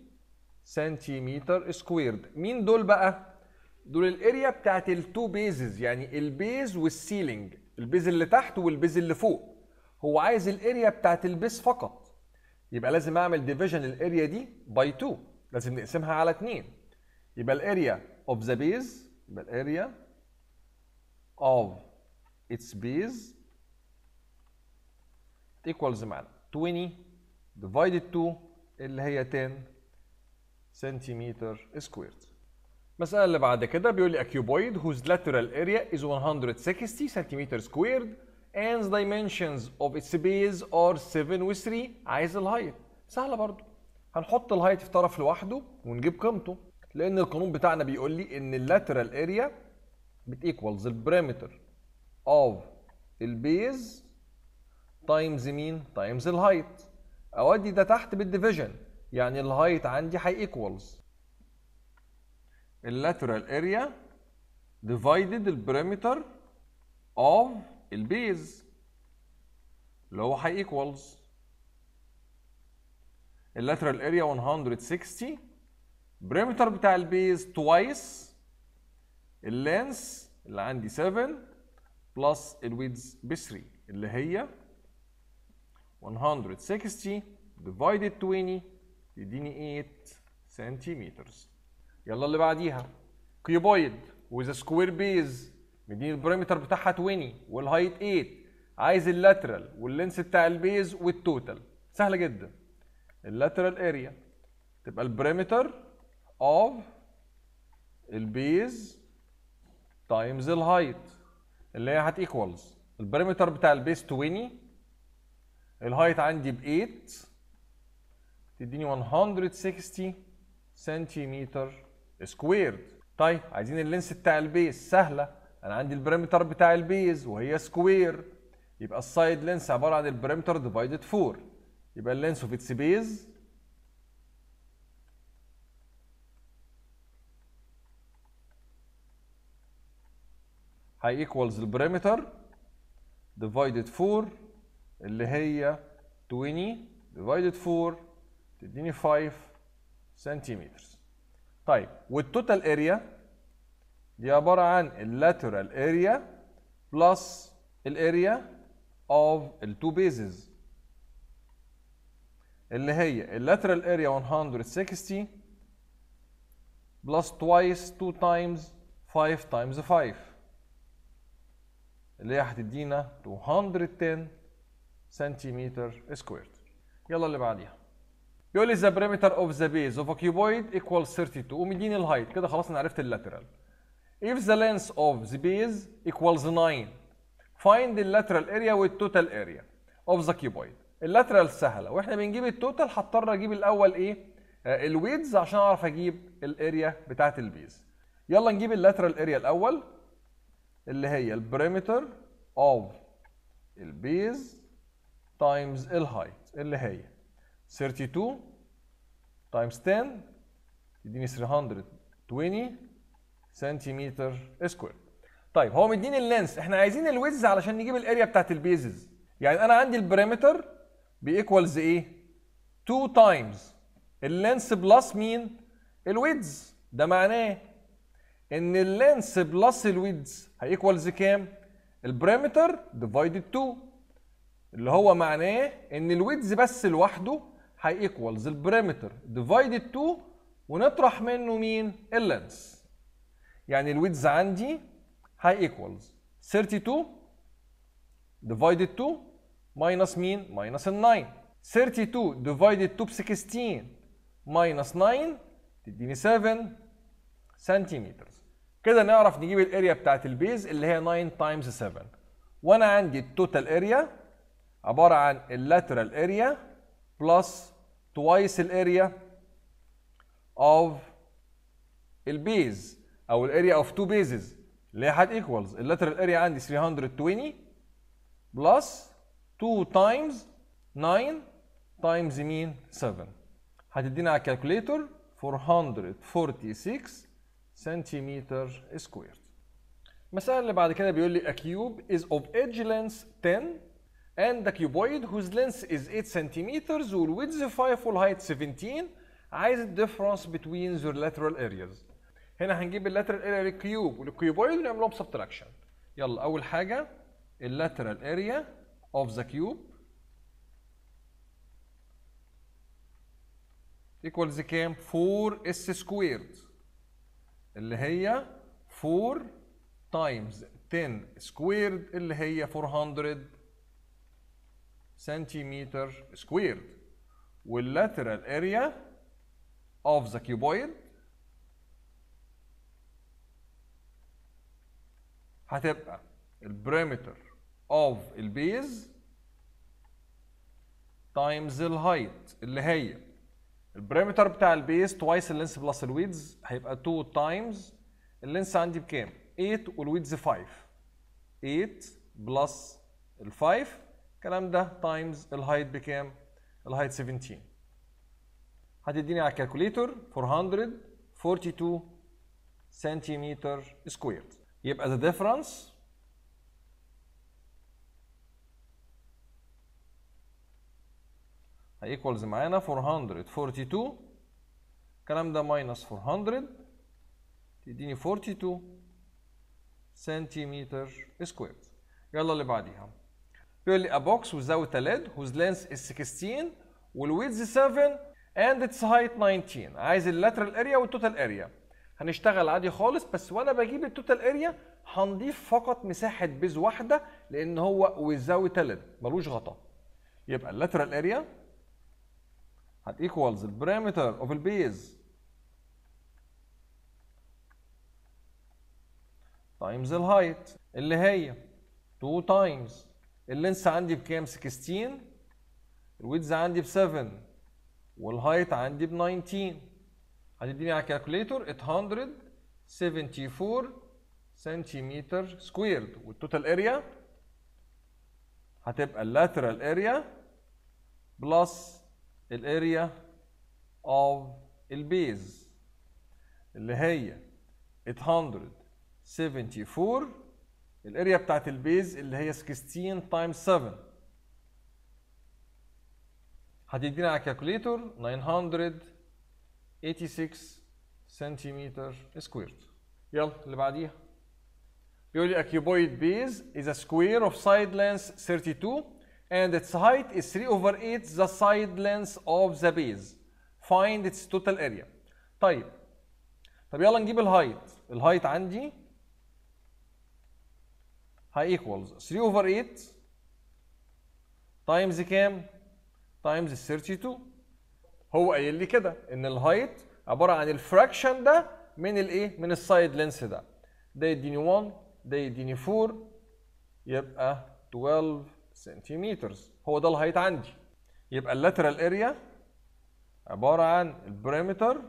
سنتيمتر سكويرد مين دول بقى دول الاريا بتاعت التو بيزز يعني البيز والسيلينج البيز اللي تحت والبيز اللي فوق هو عايز الاريا بتاعت البيز فقط يبقى لازم اعمل ديفيجن الاريا دي باي 2 لازم نقسمها على 2 يبقى الاريا اوف ذا بيز يبقى الاريا اوف اتس بيز ايكوالز معنا 20 divided 2 اللي هي 10 سنتيمتر سكويرد المسألة اللي بعد كده بيقول لي a cuboid whose lateral area is 160 سنتيمتر سكويرد اند dimensions of its base are 7 و 3 عايز الهايت سهلة برضو هنحط الهايت في طرف لوحده ونجيب قيمته لأن القانون بتاعنا بيقول لي إن اللاترال area بتيكوالز البريمتر of البيز تايمز مين؟ تايمز الهايت اودي ده تحت بالديفيجن يعني الهايت عندي هي ايكوالز اللاترال اريا ديفايدد البريمتر اوف البيز اللي هو هي ايكوالز اللاترال اريا 160 بريمتر بتاع البيز توايس اللينس اللي عندي 7 بلس الويدز ب 3 اللي هي 160 divided 20 يديني 8 سنتيمترز يلا اللي بعديها كيوبويد وذا سكوير بيز مديني البريمتر بتاعها 20 والهايت 8 عايز اللاترال واللينس بتاع البيز والتوتال سهله جدا اللاترال اريا تبقى البريمتر اوف البيز تايمز الهايت اللي هي هتيكوالز البريمتر بتاع البيز 20 الهايت عندي ب 8 تديني 160 سنتيمتر سكويرد طيب عايزين اللينس بتاع البيز سهله انا عندي البريمتر بتاع البيز وهي سكوير يبقى السايد لينس عباره عن البريمتر ديفايدد 4 يبقى اللينس اوف اتس بيز هي ايكوالز البريمتر ديفايدد 4 اللي هي 20 ديفايدد 4 تديني 5 سنتيمتر طيب والتوتال اريا دي عباره عن اللاترال اريا بلس الاريا اوف التو بيزز اللي هي اللاترال اريا 160 بلس twice 2 تايمز 5 تايمز 5 اللي هي هتدينا 210 سنتيمتر سكويرد يلا اللي بعديها بيقول لي ذا بريمتر اوف ذا بيز اوف ا كيوبويد ايكوال 32 ومديني الهايت كده خلاص انا عرفت اللاترال اف ذا لينث اوف ذا بيز equals 9 فايند اللاترال اريا والتوتال اريا اوف ذا كيوبويد اللاترال سهله واحنا بنجيب التوتال هضطر اجيب الاول ايه الويدز عشان اعرف اجيب الاريا بتاعه البيز يلا نجيب اللاترال اريا الاول اللي هي البريمتر اوف البيز تايمز الهايت اللي هي 32 تايمز 10 تديني 320 سنتيمتر سكوير طيب هو مديني اللينس احنا عايزين الويز علشان نجيب الاريا بتاعت البيزز يعني انا عندي البريمتر بيكوالز ايه 2 تايمز اللينس بلس مين الويدز ده معناه ان اللينس بلس الويدز هيكوالز كام البريمتر ديفايدد 2 اللي هو معناه ان الويدز بس لوحده هيكوالز البريمتر ديفايدد 2 ونطرح منه مين اللينس يعني الويدز عندي هيكوالز 32 ديفايدد 2 ماينس مين ماينس ال 9 32 ديفايدد 2 ب 16 ماينس 9 تديني 7 سنتيمتر كده نعرف نجيب الاريا بتاعت البيز اللي هي 9 تايمز 7 وانا عندي التوتال اريا عباره عن اللاترال اريا بلس توايس الاريا اوف البيز او الاريا اوف تو بيزز اللي هي ايكوالز اللاترال اريا عندي 320 بلس 2 تايمز 9 تايمز مين 7 هتدينا على الكالكوليتر 446 سنتيمتر سكوير المسألة اللي بعد كده بيقول لي a cube is of edge length 10 and the cuboid whose length is 8 centimeters والwidth 5 full height 17 عايز difference between their lateral areas I'm give the lateral area of the cube للكيوب والكيوبويد ونعملهم subtraction يلا أول حاجة lateral area of the cube equals كام 4s squared اللي هي 4 times 10 squared اللي هي 400 سنتيمتر سكوير واللاترال اريا اوف ذا كيوبويد هتبقى البريمتر اوف البيز تايمز الهايت اللي هي البريمتر بتاع البيز توايس اللينس بلس الويدز هيبقى 2 تايمز اللينس عندي بكام؟ 8 والويدز 5 8 بلس ال 5 الكلام ده تايمز الهايت بكام؟ الهايت 17 هتديني على الكالكوليتور 442 سنتيمتر سكوير يبقى ذا ديفرنس هيكوالز معانا 442 الكلام ده ماينس 400 تديني 42 سنتيمتر سكوير يلا اللي بعديها really a box without a lid whose length is 16 والويدز 7 and its height 19 عايز اللاترال اريا والتوتال اريا هنشتغل عادي خالص بس وانا بجيب التوتال اريا هنضيف فقط مساحه بيز واحده لان هو without a lid ملوش غطاء يبقى اللاترال اريا هت equals البريمتر اوف البيز تايمز الهايت اللي هي 2 تايمز اللينس عندي بكام 16 الويدز عندي ب 7 والهايت عندي ب 19 هتديني على الكالكوليتور 874 سنتيمتر سكوير والتوتال اريا هتبقى اللاترال اريا بلس الاريا اوف البيز اللي هي 874 الاريا بتاعت البيز اللي هي 16 تايمز 7 هتدينا على الكالكوليتور 986 سنتيمتر سكويرد يلا اللي بعديها بيقول لي اكيوبويد بيز base is a square of side length 32 and its height is 3 over 8 the side length of the base find its total area طيب طب يلا نجيب الهايت الهايت عندي ايكوالز 3 اوفر 8 تايمز كام؟ تايمز 32 هو قايل لي كده ان الهايت عباره عن الفراكشن ده من الايه؟ من السايد لينس ده ده يديني 1 ده يديني 4 يبقى 12 سنتيمتر هو ده الهايت عندي يبقى اللاترال اريا عباره عن البريمتر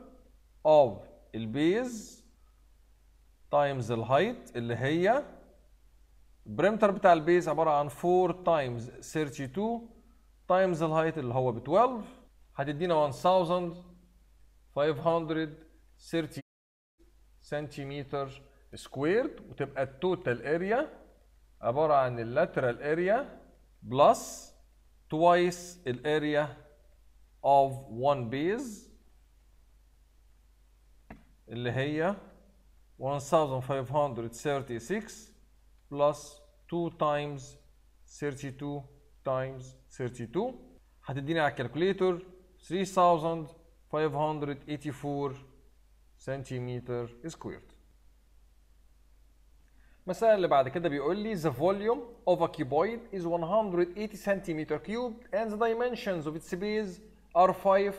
اوف البيز تايمز الهايت اللي هي البريمتر بتاع البيز عباره عن 4 تايمز 32 تايمز الهايت اللي هو ب 12 هتدينا 1530 سنتيمتر سكويرد وتبقى التوتال اريا عباره عن اللاترال اريا بلس توايس الاريا اوف 1 بيز اللي هي 1536 بلس 2 تايمز 32 تايمز 32 هتديني على الكالكوليتر 3584 سنتيمتر سكويرد مثلا اللي بعد كده بيقول لي the volume of a cuboid is 180 سنتيمتر كيوب and the dimensions of its base are 5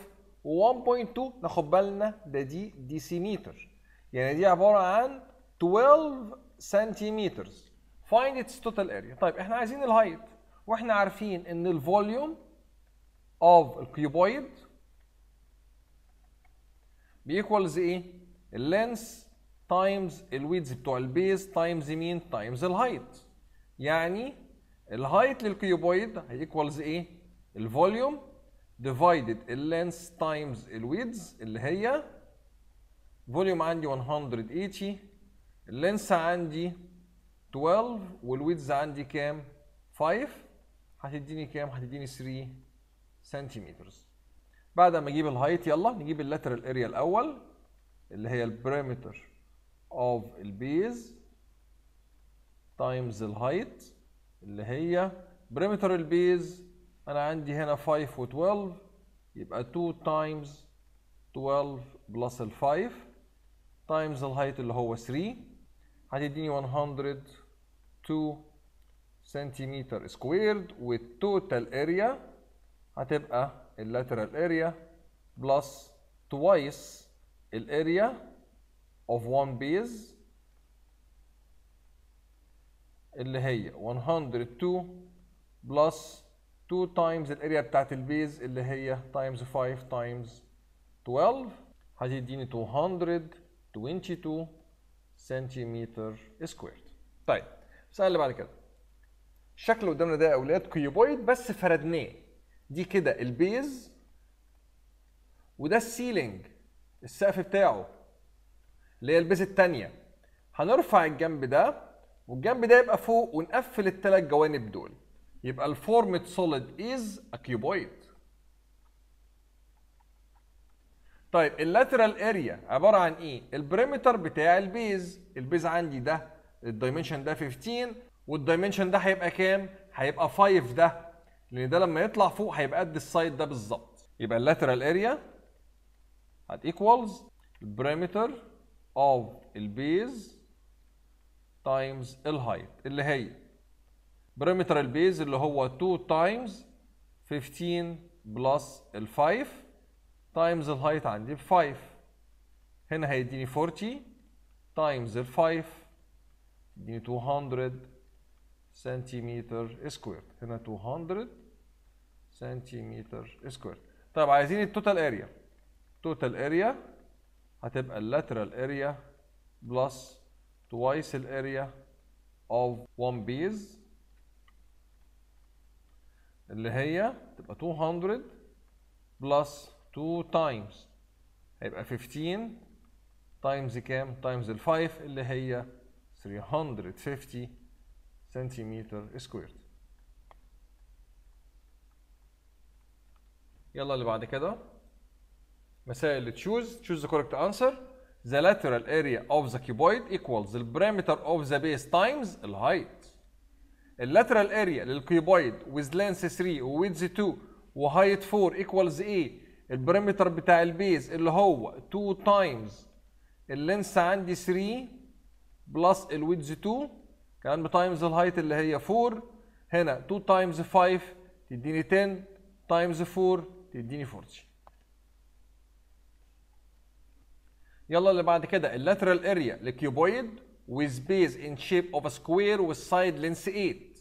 و1.2 ناخد بالنا ده دي ديسيمتر يعني دي عبارة عن 12 سنتيمترز فايند اتس توتال اريا طيب احنا عايزين الهايت واحنا عارفين ان الفوليوم اوف الكيوبويد بيكوالز ايه اللينس تايمز الويدز بتوع البيز تايمز مين تايمز الهايت يعني الهايت للكيوبويد هيكوالز ايه الفوليوم ديفايدد اللينس تايمز الويدز اللي هي فوليوم عندي 180 اللينس عندي 12 والويدز عندي كام 5 هتديني كام هتديني 3 سنتيمتر بعد ما اجيب الهايت يلا نجيب اللاترال اريا الاول اللي هي البريمتر اوف البيز تايمز الهايت اللي هي بريمتر البيز انا عندي هنا 5 و12 يبقى 2 تايمز 12 بلس ال 5 تايمز الهايت اللي هو 3 هتديني 100 2 سنتيمتر سكويرد والتوتال اريا هتبقى اللاترال اريا بلس توايس الاريا of one base اللي هي 102 بلس 2 times الاريا بتاعت البيز اللي هي times 5 times 12 هتديني 222 سنتيمتر سكوير طيب السؤال اللي بعد كده الشكل اللي قدامنا ده يا اولاد كيوبويد بس فردناه دي كده البيز وده السيلينج السقف بتاعه اللي هي البيز الثانيه هنرفع الجنب ده والجنب ده يبقى فوق ونقفل الثلاث جوانب دول يبقى الفورمد سوليد از ا طيب اللاترال اريا عباره عن ايه البريمتر بتاع البيز البيز عندي ده الدايمنشن ده 15 والدايمنشن ده هيبقى كام؟ هيبقى 5 ده لان ده لما يطلع فوق هيبقى قد السايد ده بالظبط يبقى اللاترال اريا هت ايكوالز البريمتر اوف البيز تايمز الهايت اللي هي بريمتر البيز اللي هو 2 تايمز 15 بلس ال 5 تايمز الهايت عندي ب 5 هنا هيديني 40 تايمز ال 5 اديني 200 سنتيمتر سكوير هنا 200 سنتيمتر سكوير طيب عايزين التوتال اريا التوتال اريا هتبقى اللاترال اريا بلس توايس الاريا اوف وان بيز اللي هي تبقى 200 بلس 2 تايمز هيبقى 15 تايمز كام؟ تايمز ال 5 اللي هي 350 سنتيمتر سكويرد يلا اللي بعد كده مسائل تشوز تشوز ذا كوركت انسر the lateral area of the cuboid equals the perimeter of the base times the height. lateral area للكيوبويد with length 3 و width 2 و height 4 equals A. البريمتر بتاع base اللي هو 2 times اللينس عندي 3 بلس الويدز 2 كان تايمز الهايت اللي هي 4 هنا 2 تايمز 5 تديني 10 تايمز 4 تديني 40 يلا اللي بعد كده اللاترال اريا in shape ان شيب اوف سكوير side لينس 8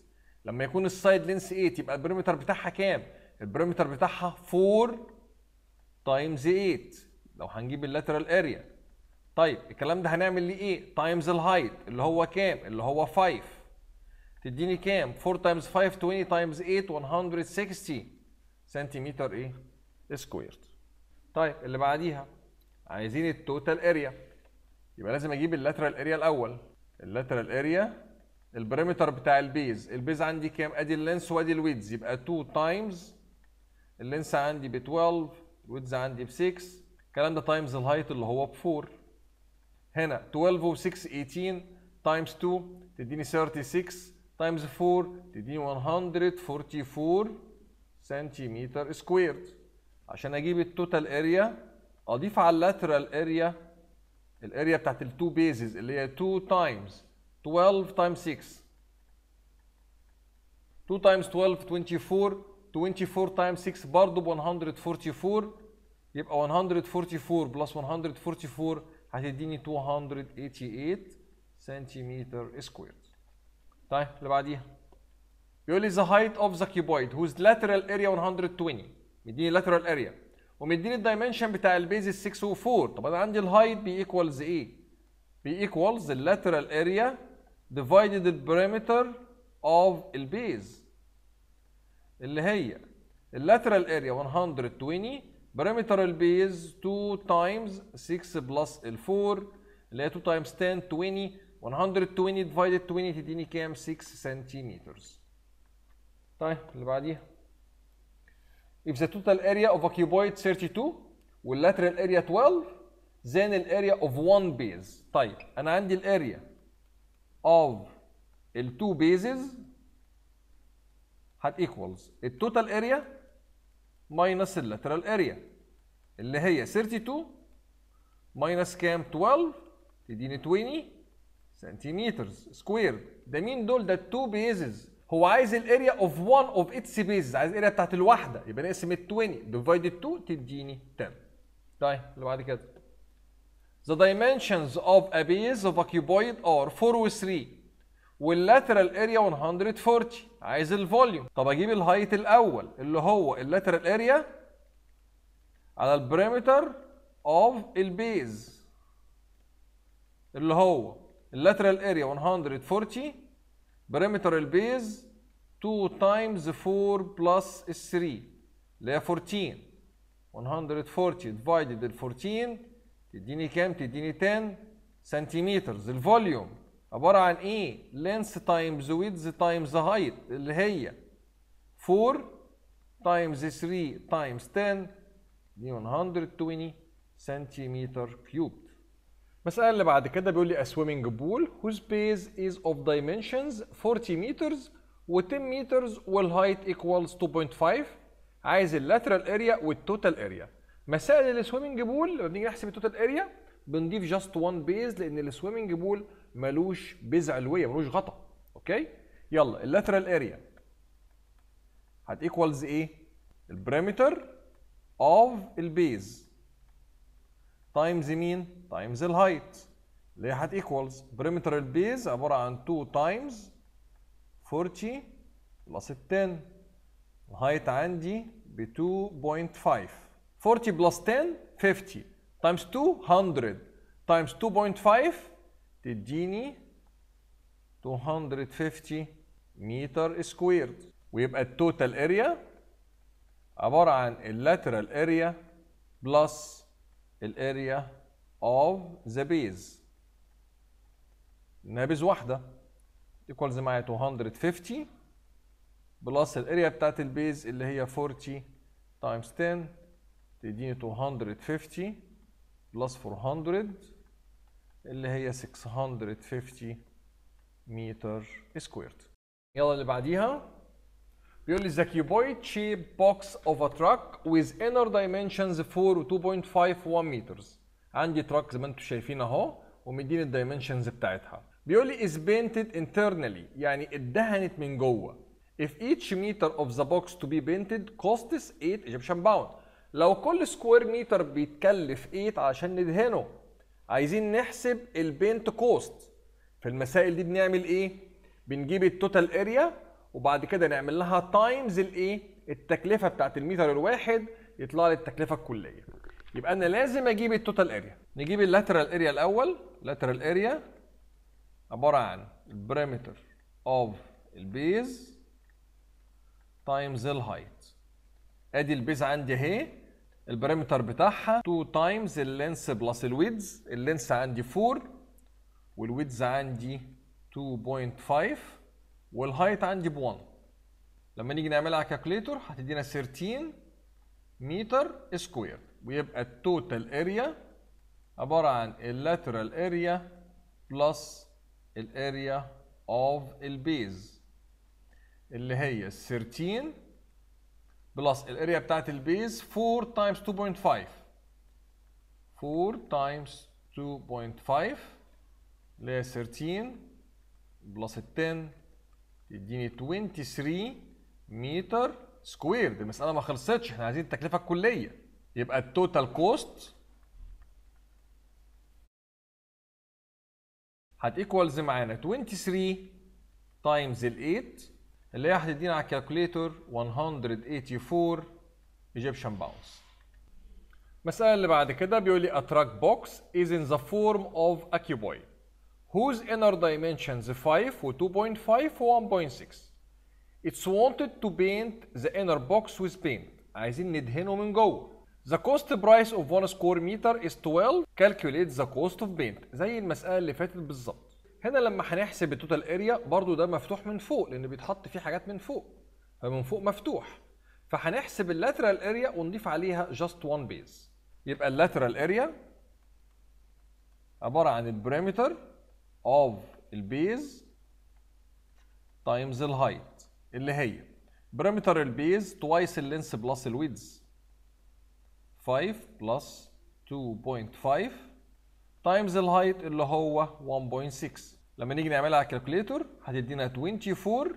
لما يكون السايد لينس 8 يبقى البريمتر بتاعها كام؟ البريمتر بتاعها 4 تايمز 8 لو هنجيب اللاترال اريا طيب الكلام ده هنعمل ليه ايه تايمز الهايت اللي هو كام اللي هو 5 تديني كام 4 تايمز 5 20 تايمز 8 160 سنتيمتر ايه سكويرد طيب اللي بعديها عايزين التوتال اريا يبقى لازم اجيب اللاترال اريا الاول اللاترال اريا البريمتر بتاع البيز البيز عندي كام ادي اللينس وادي الويدز يبقى 2 تايمز اللينس عندي ب 12 الويدز عندي ب 6 الكلام ده تايمز الهايت اللي هو ب 4 هنا 12 و6 18 تايمز 2 تديني 36 تايمز 4 تديني 144 سنتيمتر سكويرد عشان اجيب التوتال اريا اضيف على اللاترال اريا الاريا بتاعت التو بيزز اللي هي 2 تايمز 12 تايمز 6 2 تايمز 12 24 24 تايمز 6 برضه ب 144 يبقى 144 بلس 144 هتديني 288 سنتيمتر سكوير طيب اللي بعديها بيقول لي the height of the cuboid whose lateral area 120 مديني lateral area ومديني الدايمنشن بتاع البيز 604 طب انا عندي الهايت بيكوالز ايه؟ بيكوالز اللاترال اريا ديفايدد البريمتر اوف البيز اللي هي اللاترال اريا 120 بارامتر البيز 2 تايمز 6 بلس ال 4 اللي هي 2 تايمز 10 20 120 ديفايدد 20 تديني كام 6 سنتيمتر طيب اللي بعديها if the total area of occupied 32 lateral area 12 then the area of one base طيب انا عندي الاريا of ال two bases هت equals التوتال area ماينس اللاترال اريا اللي هي 32 ماينس كام 12 تديني 20 سنتيمتر سكوير ده مين دول ده التو بيزز هو عايز الاريا اوف 1 اوف اتس بيزز عايز الاريا بتاعت الواحده يبقى نقسم ال 20 ديفايد 2 تديني 10 طيب اللي بعد كده The dimensions of a base of a cuboid are 4 و 3 واللاترال اريا 140 عايز الفوليوم طب اجيب الهايت الاول اللي هو اللاترال اريا على البريمتر اوف البيز اللي هو اللاترال اريا 140 بريمتر البيز 2 تايمز 4 بلس 3 اللي هي 14 140 ديفايدد ال 14 تديني كام؟ تديني 10 سنتيمترز الفوليوم عباره عن ايه لينث تايمز ويدز تايمز هايت اللي هي 4 تايمز 3 تايمز 10 دي 120 سنتيمتر كيوب المسألة اللي بعد كده بيقول لي a swimming pool whose base is of dimensions 40 meters و 10 meters وال height equals 2.5 عايز lateral area والتوتال area مسائل السويمنج بول لما بنيجي نحسب التوتال اريا بنضيف جاست وان بيز لان السويمنج بول ملوش بيز علويه ملوش غطا اوكي يلا اللاترال اريا هتيكوالز ايه البريمتر اوف البيز تايمز مين تايمز الهايت اللي هي هتيكوالز بريمتر البيز عباره عن 2 تايمز 40 بلس 10 الهايت عندي ب 2.5 40 بلس 10 50 تايمز 2 100 تايمز 2.5 تديني 250 متر سكوير ويبقى التوتال اريا عباره عن اللاترال اريا بلس الاريا اوف ذا بيز نابز واحده ايكوالز معايا 250 بلس الاريا بتاعت البيز اللي هي 40 تايمز 10 تديني 250 بلس 400 اللي هي 650 متر سكويرد يلا اللي بعديها بيقول لي the cuboid shaped box of a truck with inner dimensions 4 و2.51 meters عندي تراك زي ما انتم شايفين اهو ومديني الدايمنشنز بتاعتها بيقول لي is painted internally يعني اتدهنت من جوه if each meter of the box to be painted costs 8 Egyptian pound لو كل سكوير متر بيتكلف 8 عشان ندهنه عايزين نحسب البينت كوست في المسائل دي بنعمل ايه بنجيب التوتال اريا وبعد كده نعمل لها تايمز الايه التكلفه بتاعت المتر الواحد يطلع لي التكلفه الكليه يبقى انا لازم اجيب التوتال اريا نجيب اللاترال اريا الاول لاترال اريا عباره عن البريمتر اوف البيز تايمز الهايت ادي البيز عندي اهي البريمتر بتاعها 2 تايمز اللينس بلس الويدز اللينس عندي 4 والويدز عندي 2.5 والهايت عندي ب 1 لما نيجي نعملها على كالكوليتور هتدينا 13 متر سكوير ويبقى التوتال اريا عباره عن اللاترال اريا بلس الاريا اوف البيز اللي هي 13 بلس الاريا بتاعت البيز 4 تايمز 2.5 4 تايمز 2.5 اللي هي 13 بلس 10 تديني 23 متر سكوير دي المساله ما خلصتش احنا عايزين التكلفه الكليه يبقى التوتال كوست هتيكوالز معانا 23 تايمز ال 8 اللي هي يدينا على الكالكوليتور 184 ايجيبشن باونز المسألة اللي بعد كده بيقول لي a truck box is in the form of a cuboid whose inner dimensions 5 و 2.5 و 1.6 It's wanted to paint the inner box with paint عايزين ندهنه من جوه The cost price of one square meter is 12 Calculate the cost of paint زي المسألة اللي فاتت بالظبط هنا لما هنحسب التوتال اريا برضو ده مفتوح من فوق لان بيتحط فيه حاجات من فوق فمن فوق مفتوح فهنحسب اللاترال اريا ونضيف عليها جاست وان بيز يبقى اللاترال اريا عباره عن البريمتر اوف البيز تايمز الهايت اللي هي بريمتر البيز توايس اللينس بلس الويدز 5 بلس 2.5 تايمز الهايت اللي هو 1.6 لما نيجي نعملها على الكالكوليتر هتدينا 24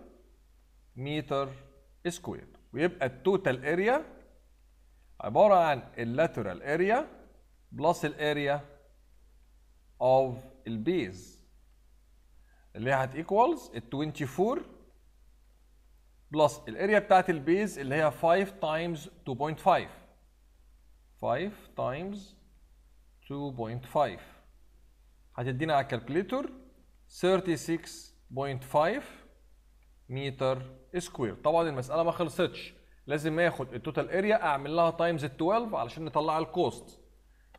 متر سكوير ويبقى التوتال اريا عباره عن اللاترال اريا بلس الاريا اوف البيز اللي هي هتيكوالز ال 24 بلس الاريا بتاعت البيز اللي هي 5 تايمز 2.5 5 تايمز 2.5 هتدينا على الكالكوليتر 36.5 متر سكوير طبعا المساله ما خلصتش لازم ياخد التوتال اريا اعمل لها تايمز 12 علشان نطلع الكوست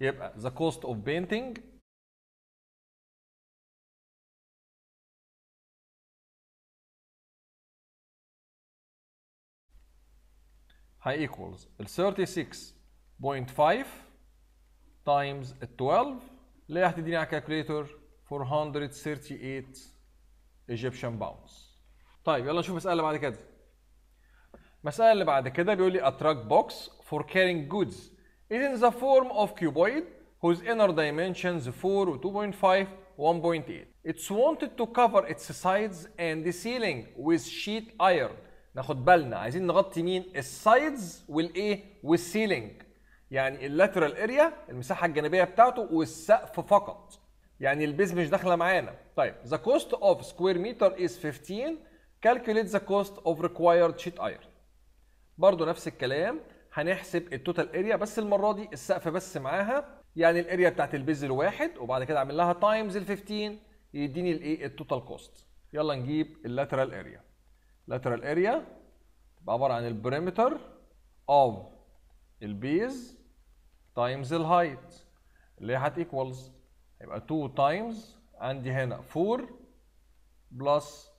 يبقى ذا كوست اوف بينتينج هي ايكوالز ال 36.5 تايمز 12 لقيت هتديني على الكالكوليتر 438 ايجيبشن باونز طيب يلا نشوف المساله اللي بعد كده المساله اللي بعد كده بيقول لي a truck box for carrying goods is in the form of cuboid whose inner dimensions 4 و 2.5 1.8 it's wanted to cover its sides and the ceiling with sheet iron ناخد بالنا عايزين نغطي مين السايدز والايه والسيلينج يعني اللاترال اريا المساحه الجانبيه بتاعته والسقف فقط يعني البيز مش داخله معانا طيب ذا كوست اوف سكوير متر از 15 كالكوليت ذا كوست اوف ريكوايرد شيت ايرون برضو نفس الكلام هنحسب التوتال اريا بس المره دي السقف بس معاها يعني الاريا بتاعت البيز الواحد وبعد كده اعمل لها تايمز ال 15 يديني الايه التوتال كوست يلا نجيب اللاترال اريا اللاترال اريا تبقى عباره عن البريمتر اوف البيز تايمز الهايت اللي هي هتيكوالز هيبقى 2 تايمز عندي هنا 4 بلس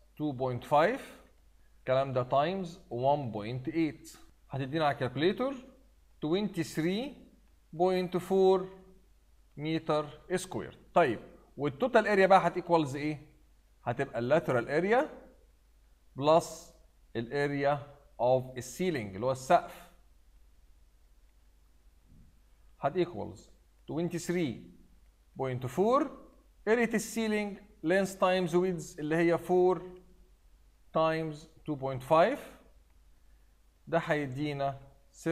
2.5 الكلام ده تايمز 1.8 هتدينا على الكالكوليتر 23.4 متر سكوير طيب والتوتال اريا بقى هتيكوالز ايه؟ هتبقى اللاترال اريا بلس الاريا اوف السيلينج اللي هو السقف had equals 23.4 area ceiling length times width اللي هي 4 times 2.5 ده هيدينا 33.4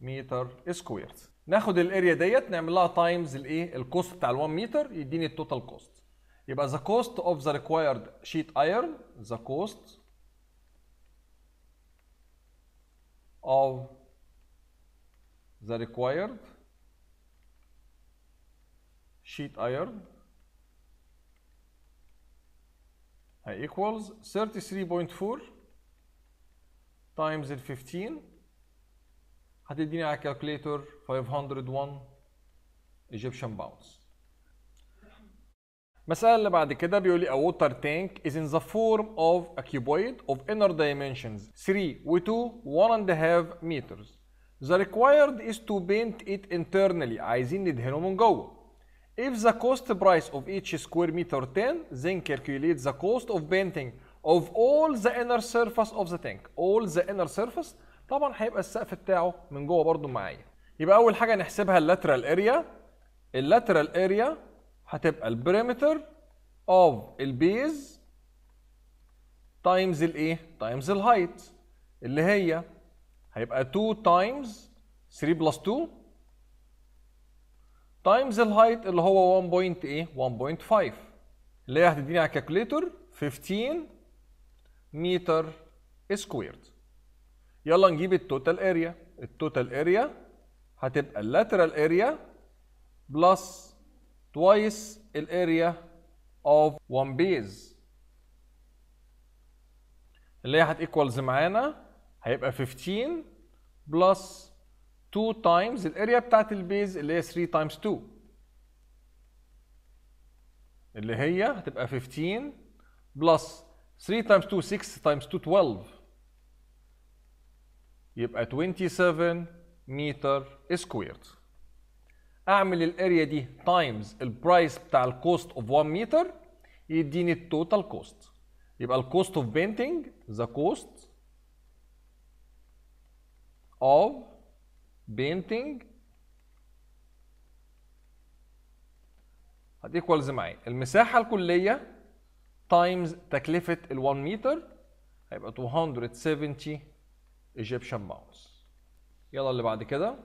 متر سكوير ناخد الاريا ديت نعمل لها تايمز الايه الكوست بتاع ال1 متر يديني التوتال كوست يبقى the cost of the required sheet iron the cost of the required sheet iron equals 33.4 times ال 15 هتديني على calculator. 501 Egyptian pounds المسألة اللي بعد كده بيقول لي a water tank is in the form of a cuboid of inner dimensions 3 و 2 1.5 meters The required is to paint it internally عايزين ندهنه من جوه. If the cost price of each square meter 10 then calculate the cost of painting of all the inner surface of the tank. All the inner surface طبعا هيبقى السقف بتاعه من جوه برضو معايا. يبقى أول حاجة نحسبها اللاترال اريا. اللاترال اريا هتبقى البريمتر of البيز تايمز الايه؟ تايمز الهايت اللي هي هيبقى 2 تايمز 3 بلس 2 تايمز الهايت اللي هو 1.5 اللي هي هتديني على الكالكوليتر 15 متر سكويرد يلا نجيب التوتال اريا التوتال اريا هتبقى اللاترال اريا بلس توايس الاريا اوف وان بيز اللي هي هتيكوالز معانا هيبقى 15 بلس 2 تايمز الاريا بتاعت البيز اللي هي 3 تايمز 2 اللي هي هتبقى 15 بلس 3 تايمز 2 6 تايمز 2 12 يبقى 27 متر سكويرد اعمل الاريا دي تايمز البرايس بتاع الكوست اوف 1 متر يديني التوتال كوست يبقى الكوست اوف بينتنج ذا كوست of painting هت equals معايا المساحة الكلية times تكلفة ال 1 متر هيبقى 270 Egyptian pounds يلا اللي بعد كده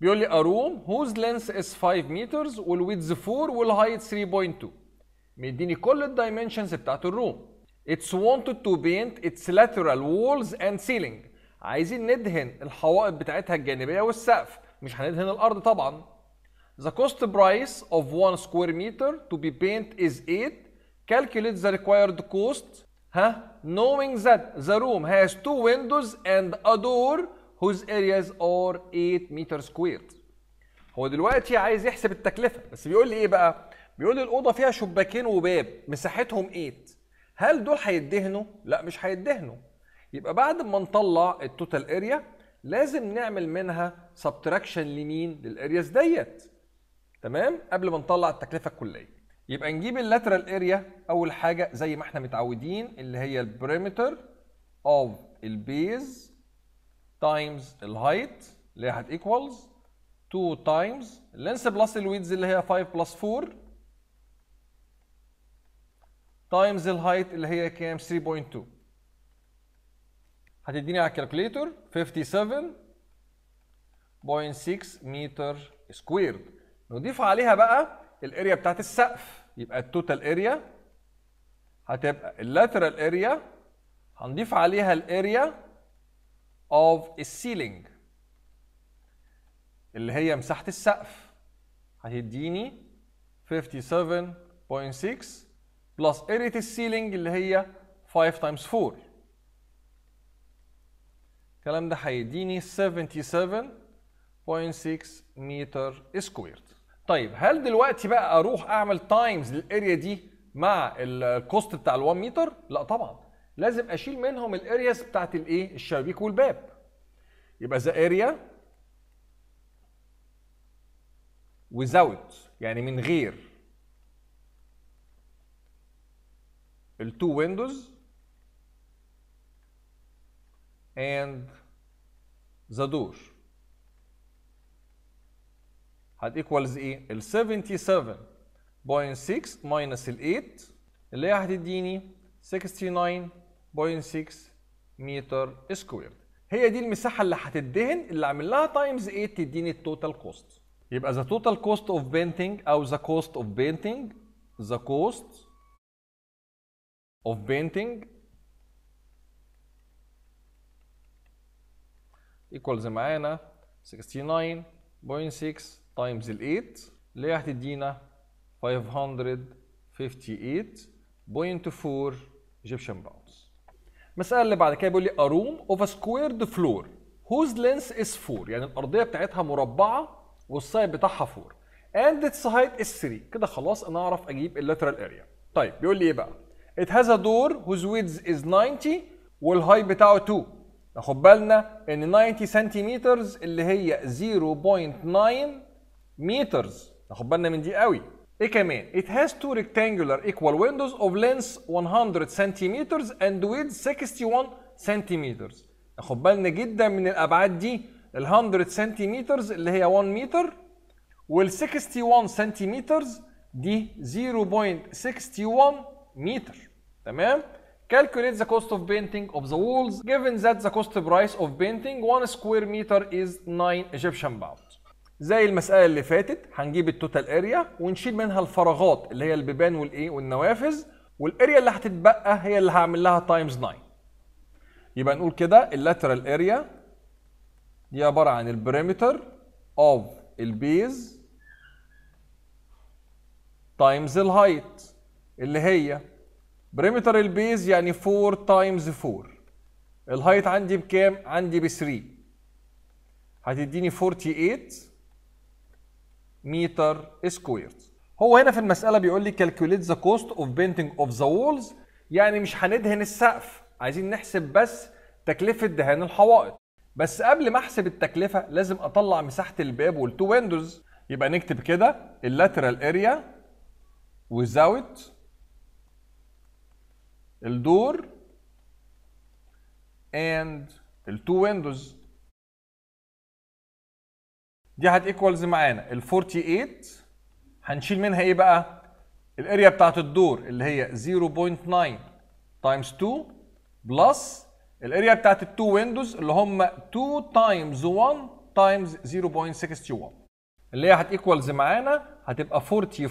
بيقول لي a room whose length is 5 meters والwidth 4 والheight 3.2 مديني كل الدايمنشنز بتاعت الروم it's wanted to paint its lateral walls and ceiling عايزين ندهن الحوائط بتاعتها الجانبيه والسقف مش هندهن الارض طبعا The cost price of one square meter to be paint is 8 calculate the required cost ها huh? knowing that the room has two windows and a door whose areas are 8 meter squared هو دلوقتي عايز يحسب التكلفه بس بيقول لي ايه بقى بيقول لي الاوضه فيها شباكين وباب مساحتهم 8 هل دول هيدهنوا لا مش هيدهنوا يبقى بعد ما نطلع التوتال اريا لازم نعمل منها سبتراكشن لمين للارياز ديت تمام قبل ما نطلع التكلفه الكليه يبقى نجيب اللاترال اريا اول حاجه زي ما احنا متعودين اللي هي البريمتر اوف البيز تايمز الهايت اللي هي هتيكوالز 2 تايمز اللينس بلس الويدز اللي هي 5 بلس 4 تايمز الهايت اللي هي كام 3.2 هتديني على الكالكوليتر 57.6 متر سكوير نضيف عليها بقى الاريا بتاعت السقف يبقى التوتال اريا هتبقى اللاترال اريا هنضيف عليها الاريا اوف السيلينج اللي هي مساحه السقف هتديني 57.6 بلس اريا السيلينج اللي هي 5 تايمز 4 الكلام ده هيديني 77.6 متر سكويرد طيب هل دلوقتي بقى اروح اعمل تايمز للاريا دي مع الكوست بتاع ال1 متر لا طبعا لازم اشيل منهم الارياز بتاعت الايه الشبابيك والباب يبقى ذا اريا without يعني من غير التو ويندوز and Zadur هاد equals ايه؟ ال 77.6 minus ال 8 اللي هي هتديني 69.6 متر سكوير هي دي المساحة اللي هتدهن اللي عامل لها تايمز 8 تديني التوتال كوست يبقى the total cost of painting او the cost of painting the cost of painting ايكوالز معانا 69.6 تايمز ال 8 اللي هي هتدينا 558.4 Egyptian باوندز. المسألة اللي بعد كده بيقول لي a room of a squared floor whose length is 4 يعني الأرضية بتاعتها مربعة والسايد بتاعها 4 and its height is 3 كده خلاص أنا أعرف أجيب اللاترال أريا. طيب بيقول لي إيه بقى؟ It has a door whose width is 90 والهاي بتاعه 2 ناخد بالنا ان 90 سنتيمتر اللي هي 0.9 متر ناخد بالنا من دي قوي ايه كمان it has two rectangular equal windows of length 100 centimeters and width 61 centimeters ناخد بالنا جدا من الابعاد دي ال 100 سنتيمترز اللي هي 1 متر وال 61 سنتيمترز دي 0.61 متر تمام Calculate the cost of painting of the walls given that the cost price of painting 1 square meter is 9 Egyptian pounds. زي المسألة اللي فاتت هنجيب التوتال اريا ونشيل منها الفراغات اللي هي البيبان والايه والنوافذ والاريا اللي هتتبقى هي اللي هعمل لها تايمز 9. يبقى نقول كده اللاترال اريا دي عبارة عن البريمتر اوف البيز تايمز الهايت اللي هي بريمتر البيز يعني 4 تايمز 4 الهايت عندي بكام؟ عندي ب 3 هتديني 48 متر سكوير هو هنا في المسألة بيقول لي كالكوليت ذا كوست اوف بينتنج اوف ذا وولز يعني مش هندهن السقف عايزين نحسب بس تكلفة دهان الحوائط بس قبل ما احسب التكلفة لازم اطلع مساحة الباب والتو ويندوز يبقى نكتب كده اللاترال اريا without الدور and التو ويندوز دي هتيكوالز معانا ال 48 هنشيل منها ايه بقى؟ الاريا بتاعت الدور اللي هي 0.9 تايمز 2 بلس الاريا بتاعت التو ويندوز اللي هم 2 تايمز 1 تايمز 0.61 اللي هي هتيكوالز معانا هتبقى 44.98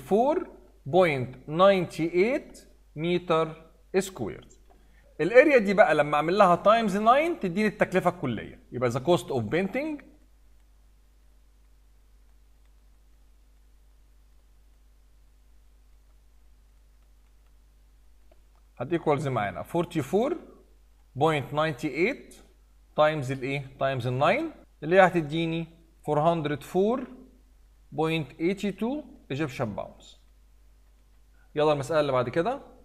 متر سكوير الاريا دي بقى لما اعمل لها تايمز 9 تديني التكلفه الكليه يبقى ذا كوست اوف بينتنج هت ايكوالز معانا 44.98 تايمز الايه؟ تايمز ال 9 اللي هي هتديني 404.82 ايجيبشن باوندز يلا المساله اللي بعد كده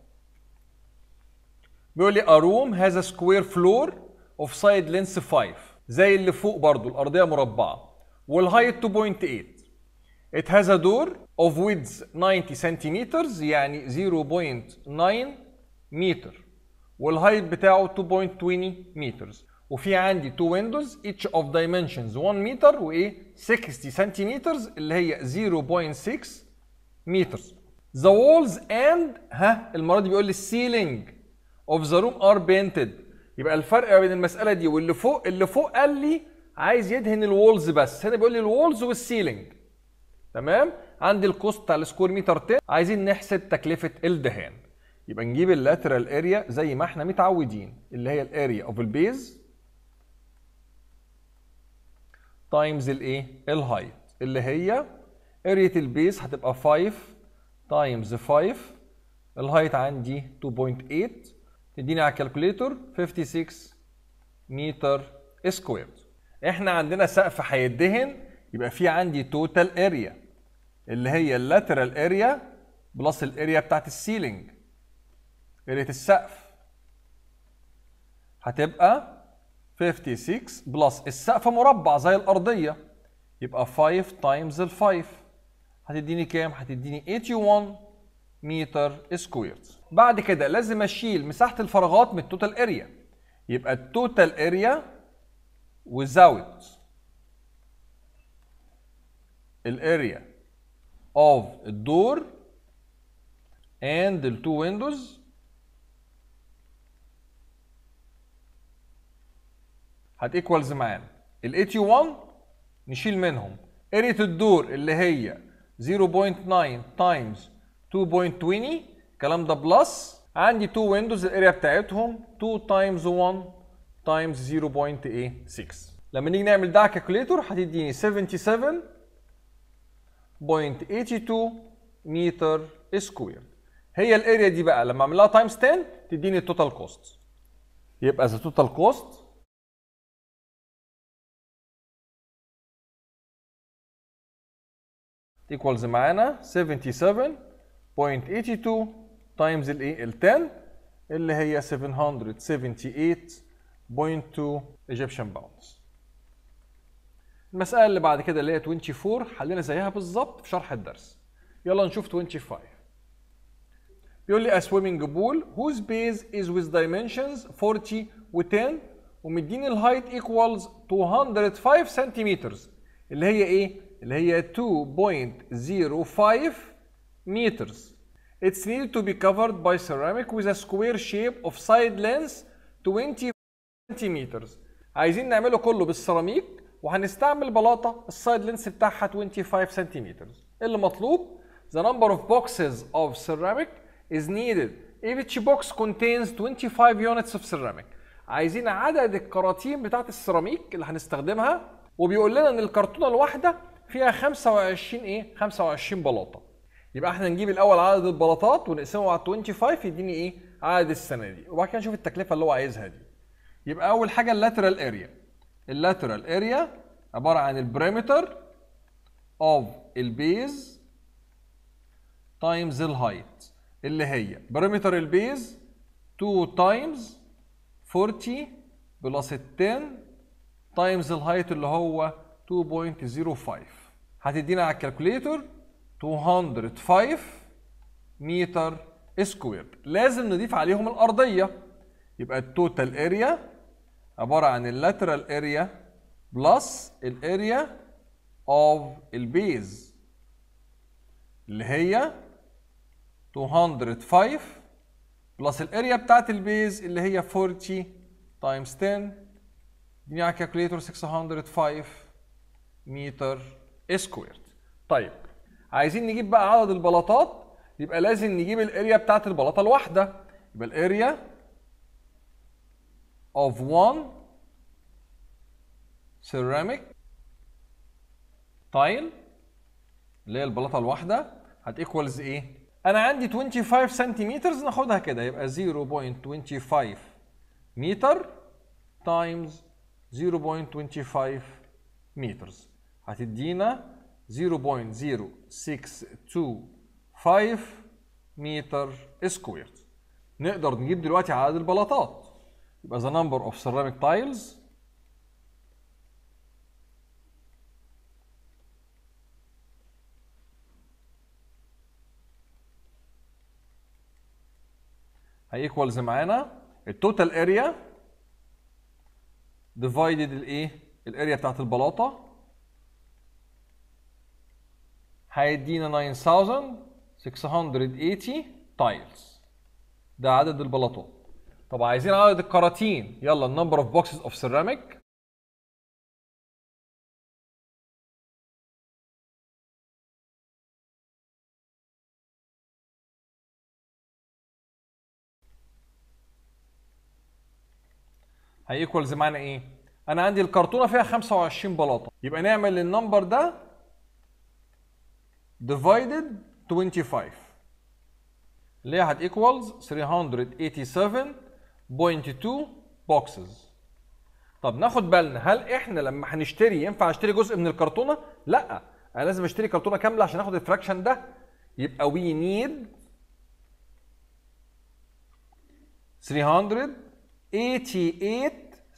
بيقول لي a room has a square floor of side length 5 زي اللي فوق برضو الارضيه مربعه والهايت 2.8 It has a door of width 90 centimeters يعني 0.9 متر والهايت بتاعه 2.20 meters وفي عندي two windows each of dimensions 1 متر وايه 60 centimeters اللي هي 0.6 meters the walls and ها المره دي بيقول لي السيلينج اوف ذا روم ار بينتد يبقى الفرق بين المساله دي واللي فوق اللي فوق قال لي عايز يدهن الوولز بس هنا بيقول لي الوولز والسيلينج تمام عندي الكوست بتاع السكوير متر 10 عايزين نحسب تكلفه الدهان يبقى نجيب اللاترال اريا زي ما احنا متعودين اللي هي الاريا اوف البيز تايمز الايه الهايت اللي هي اريا البيز هتبقى 5 تايمز 5 الهايت عندي 2.8 تديني على الكالكوليتر 56 متر سكوير احنا عندنا سقف هيدهن يبقى في عندي توتال اريا اللي هي اللاترال اريا بلس الاريا بتاعت السيلينج اريا السقف هتبقى 56 بلس السقف مربع زي الارضيه يبقى 5 تايمز ال 5 هتديني كام؟ هتديني 81 متر سكوير بعد كده لازم اشيل مساحه الفراغات من التوتال اريا يبقى التوتال اريا without الاريا اوف الدور اند التو ويندوز هتيكوالز معانا ال 81 نشيل منهم اريا الدور اللي هي 0.9 تايمز 2.20 الكلام ده بلس عندي تو ويندوز الاريا بتاعتهم 2 تايمز 1 تايمز 0.86 لما نيجي نعمل ده كالكوليتر هتديني 77.82 متر سكوير هي الاريا دي بقى لما اعملها تايمز 10 تديني التوتال كوست يبقى ذا توتال كوست ايكوالز معانا 77.82 تايمز الايه ال 10 إيه؟ اللي هي 778.2 ايجيبشن باوندز المسألة اللي بعد كده اللي هي 24 حلينا زيها بالظبط في شرح الدرس يلا نشوف 25 بيقول لي a swimming pool whose base is with dimensions 40 و10 ومديني الهايت equals 205 سنتيمترز اللي هي ايه؟ اللي هي 2.05 مترز It's needed to be covered by ceramic with a square shape of side length 20 centimeters. عايزين نعمله كله بالسيراميك وهنستعمل بلاطه السايد لينس بتاعها 25 سنتيمترز. اللي مطلوب the number of boxes of ceramic is needed if each box contains 25 units of ceramic. عايزين عدد الكراتين بتاعت السيراميك اللي هنستخدمها وبيقول لنا ان الكرتونه الواحده فيها 25 ايه 25 بلاطه يبقى احنا نجيب الاول عدد البلاطات ونقسمه على 25 يديني ايه عدد السنه دي وبعد كده نشوف التكلفه اللي هو عايزها دي يبقى اول حاجه اللاترال اريا اللاترال اريا عباره عن البريمتر اوف البيز تايمز الهايت اللي هي بريمتر البيز 2 تايمز 40 بلس 10 تايمز الهايت اللي هو 2.05 هتدينا على الكالكوليتر 205 متر سكوير لازم نضيف عليهم الارضيه يبقى التوتال اريا عباره عن اللاترال اريا بلس الاريا اوف البيز اللي هي 205 بلس الاريا بتاعت البيز اللي هي 40 تايمز 10 بنيع على 605 متر سكوير طيب عايزين نجيب بقى عدد البلاطات يبقى لازم نجيب الاريا بتاعت البلاطه الواحده يبقى الاريا of one ceramic tile اللي هي البلاطه الواحده هتيكوالز ايه؟ انا عندي 25 سنتيمتر ناخدها كده يبقى 0.25 متر تايمز 0.25 متر هتدينا 0.0625 متر سكوير نقدر نجيب دلوقتي عدد البلاطات يبقى the number of ceramic tiles هيكوالز معانا التوتال اريا ديفايدد الايه الاريا بتاعت البلاطه هيدينا 9680 تايلز ده عدد البلاطات طب عايزين عدد الكراتين يلا النمبر اوف بوكسز اوف سيراميك هيكوالز معنى ايه؟ انا عندي الكرتونه فيها 25 بلاطه يبقى نعمل النمبر ده divided 25 اللي هي هت equals 387.2 boxes طب ناخد بالنا هل احنا لما هنشتري ينفع اشتري جزء من الكرتونه؟ لا انا لازم اشتري كرتونه كامله عشان اخد الفراكشن ده يبقى وي نيد 388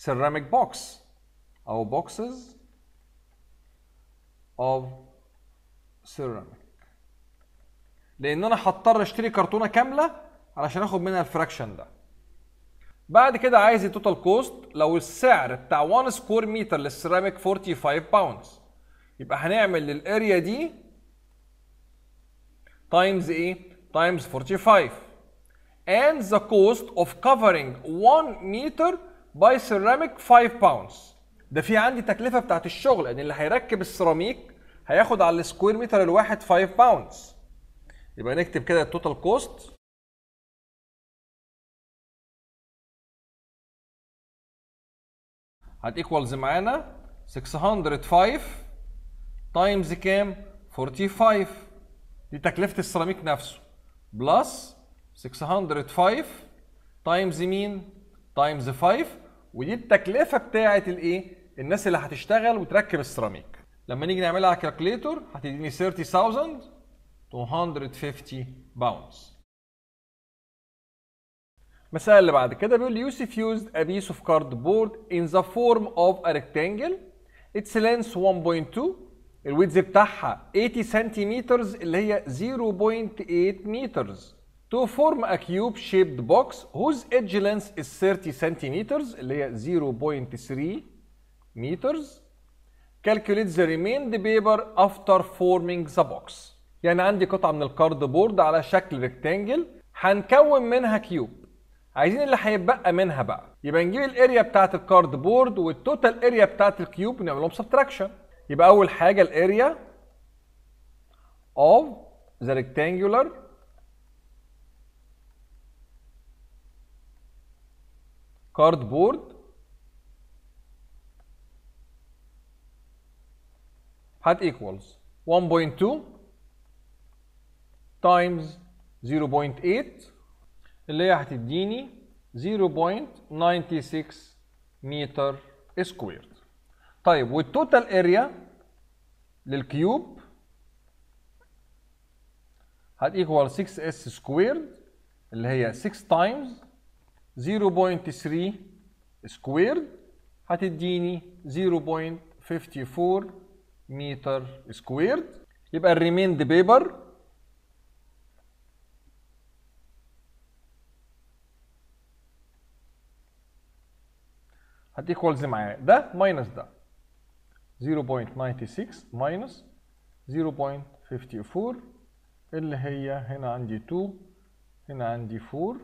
ceramic box او boxes of سيراميك لان انا هضطر اشتري كرتونه كامله علشان اخد منها الفراكشن ده بعد كده عايز التوتال كوست لو السعر بتاع 1 سكوير متر للسيراميك 45 باوندز يبقى هنعمل للاريا دي تايمز ايه تايمز 45 and the cost of covering 1 meter by ceramic 5 pounds ده في عندي تكلفه بتاعت الشغل ان يعني اللي هيركب السيراميك هياخد على السكوير متر الواحد 5 باوندز يبقى نكتب كده التوتال كوست هتيكوالز معانا 605 تايمز كام 45 دي تكلفة السيراميك نفسه بلس 605 تايمز مين تايمز 5 ودي التكلفة بتاعة الايه الناس اللي هتشتغل وتركب السيراميك لما نيجي نعملها كالكليتور هتديني 30250 باوندز مسألة اللي بعد يوسف used a piece of cardboard in the form of a rectangle its length 1.2 الويدز بتاعها 80 centimeters اللي 0.8 meters to form a cube shaped box whose edge length is 30 centimeters اللي 0.3 meters calculate the remained paper after forming the box يعني عندي قطعة من الكارد بورد على شكل ريكتانجل هنكون منها كيوب عايزين اللي هيتبقى منها بقى يبقى نجيب الاريا بتاعت الكارد بورد والتوتال اريا بتاعت الكيوب نعملهم سبتراكشن يبقى اول حاجة الاريا of the rectangular cardboard هات ايكوالز 1.2 times 0.8 اللي هي هتديني 0.96 متر سكوير طيب والتوتال اريا للكيوب هتيكوال 6 اس سكويرد اللي هي 6 تايمز 0.3 سكويرد هتديني 0.54 متر سكويرد يبقى الريميند بيبر هتيكوالز معاه ده ماينس ده 0.96 ماينس 0.54 اللي هي هنا عندي 2 هنا عندي 4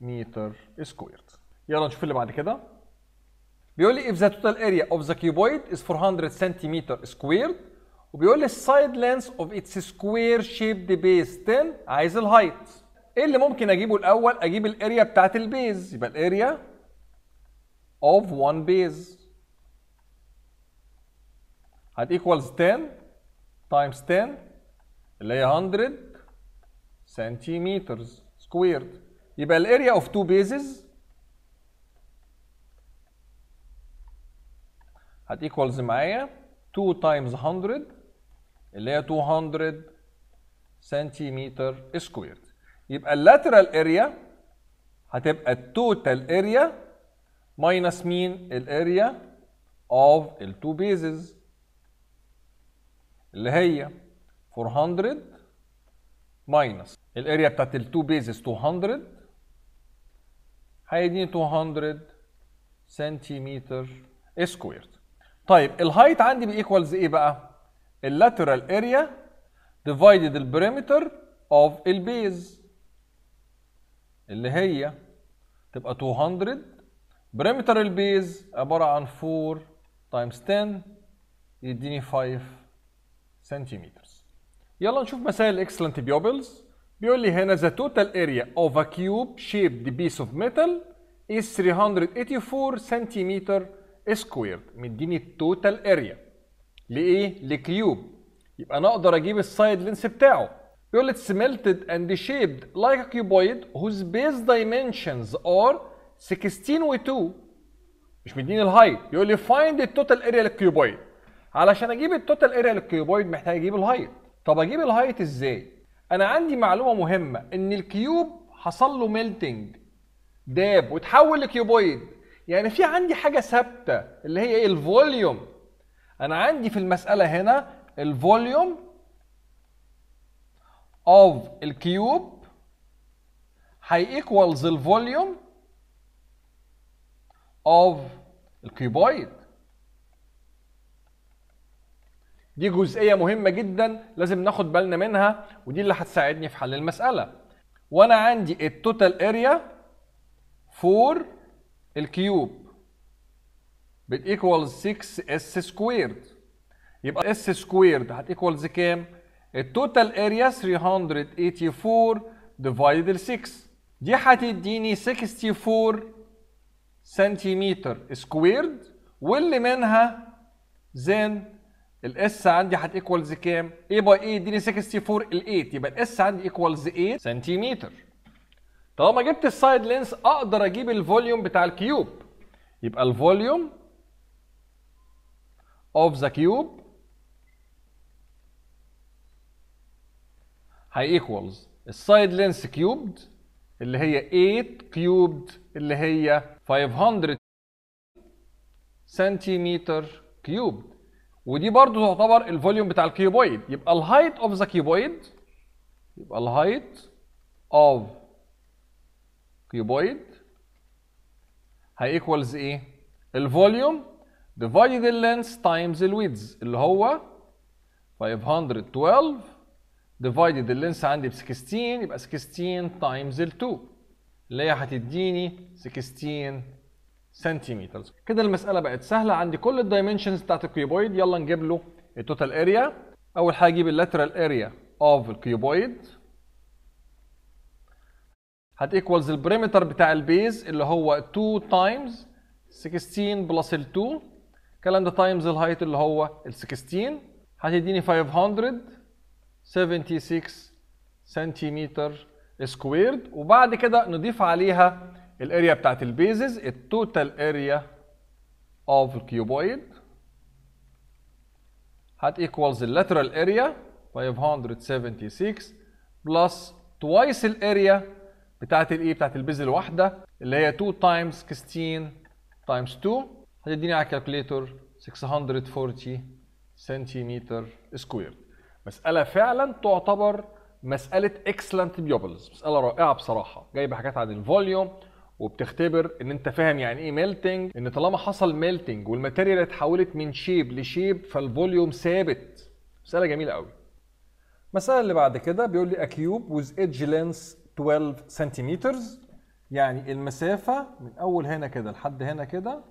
متر سكويرد يلا نشوف اللي بعد كده بيقول لي if the total area of the cuboid is 400 cm squared وبيقول لي السايد لينث of its square shaped base 10 عايز الهايت ايه اللي ممكن اجيبه الاول اجيب الاريا بتاعت البيز يبقى الاريا of 1 base هت equals 10 times 10 اللي هي 100 سنتيمتر سكويرد يبقى الاريا اوف 2 بيزز هتيكوالز معايا 2 تايمز 100 اللي هي 200 سنتيمتر سكوير يبقى اللاترال اريا هتبقى التوتال اريا ماينس مين الاريا اوف التو بيزز اللي هي 400 ماينس الاريا بتاعت التو بيزز 200 هيديني 200 سنتيمتر سكوير طيب الهايت عندي بيكوالز ايه بقى اللاترال اريا ديفايدد البريمتر اوف البيز اللي هي تبقى 200 بريمتر البيز عباره عن 4 تايمز 10 يديني 5 سنتيمتر يلا نشوف مسائل الاكسلنت بيوبلز بيقول لي هنا the total area of a cube shaped piece of metal is 384 سنتيمتر سكويرد مديني التوتال اريا لايه لكيوب يبقى انا اقدر اجيب السايد لينس بتاعه بيقول لي سملتد اند شيبد لايك كيوبويد whose base dimensions are 16 و 2 مش مديني الهايت يقول لي فايند التوتال اريا للكيوبويد علشان اجيب التوتال اريا للكيوبويد محتاج اجيب الهايت طب اجيب الهايت ازاي انا عندي معلومه مهمه ان الكيوب حصل له ميلتنج داب وتحول لكيوبويد يعني في عندي حاجه ثابته اللي هي ايه الفوليوم انا عندي في المساله هنا الفوليوم of الكيوب هيكوالز الفوليوم of الكيوبويد دي جزئيه مهمه جدا لازم ناخد بالنا منها ودي اللي هتساعدني في حل المساله وانا عندي التوتال اريا فور الكيوب بتيكوال 6 اس سكويرد يبقى اس سكويرد هتيكوالز كام؟ التوتال اريا 384 ديفايد 6 دي هتديني 64 سنتيمتر سكويرد واللي منها زين الاس عندي هتيكوالز كام؟ ايه باي ايه يديني 64 ال 8 يبقى الاس عندي ايكوالز 8 سنتيمتر طالما جبت السايد لينس اقدر اجيب الفوليوم بتاع الكيوب يبقى الفوليوم اوف ذا كيوب ايكوالز السايد لينس كيوبد اللي هي 8 كيوبد اللي هي 500 سنتيمتر كيوب ودي برضو تعتبر الفوليوم بتاع الكيوبويد يبقى الهايت اوف ذا كيوبويد يبقى الهايت اوف كيوبويد هيكوالز ايه الفوليوم ديفايد اللينس تايمز الويدز اللي هو 512 ديفايد اللينس عندي ب 16 يبقى 16 تايمز ال 2 اللي هي هتديني 16 سنتيمتر كده المساله بقت سهله عندي كل الدايمنشنز بتاعت الكيوبويد يلا نجيب له التوتال اريا اول حاجه اجيب اللاترال اريا اوف الكيوبويد هتيكوالز البريمتر بتاع البيز اللي هو 2 تايمز 16 بلس ال 2 الكلام ده تايمز الهايت اللي هو ال 16 هتديني 576 سنتيمتر سكويرد وبعد كده نضيف عليها الاريا بتاعت البيزز التوتال اريا اوف الكيوبويد هت equals اللاترال اريا 576 بلس توايس الاريا بتاعت الايه بتاعت البيز الواحده اللي هي 2 تايمز 16 تايمز 2 هتديني على الكالكوليتر 640 سنتيمتر سكوير مساله فعلا تعتبر مساله اكسلنت بيوبلز مساله رائعه بصراحه جايبه حاجات عن الفوليوم وبتختبر ان انت فاهم يعني ايه ميلتنج ان طالما حصل ميلتنج والماتيريال اتحولت من شيب لشيب فالفوليوم ثابت مساله جميله قوي المساله اللي بعد كده بيقول لي اكيوب ويز ايدج لينس 12 سنتيمترز يعني المسافة من أول هنا كده لحد هنا كده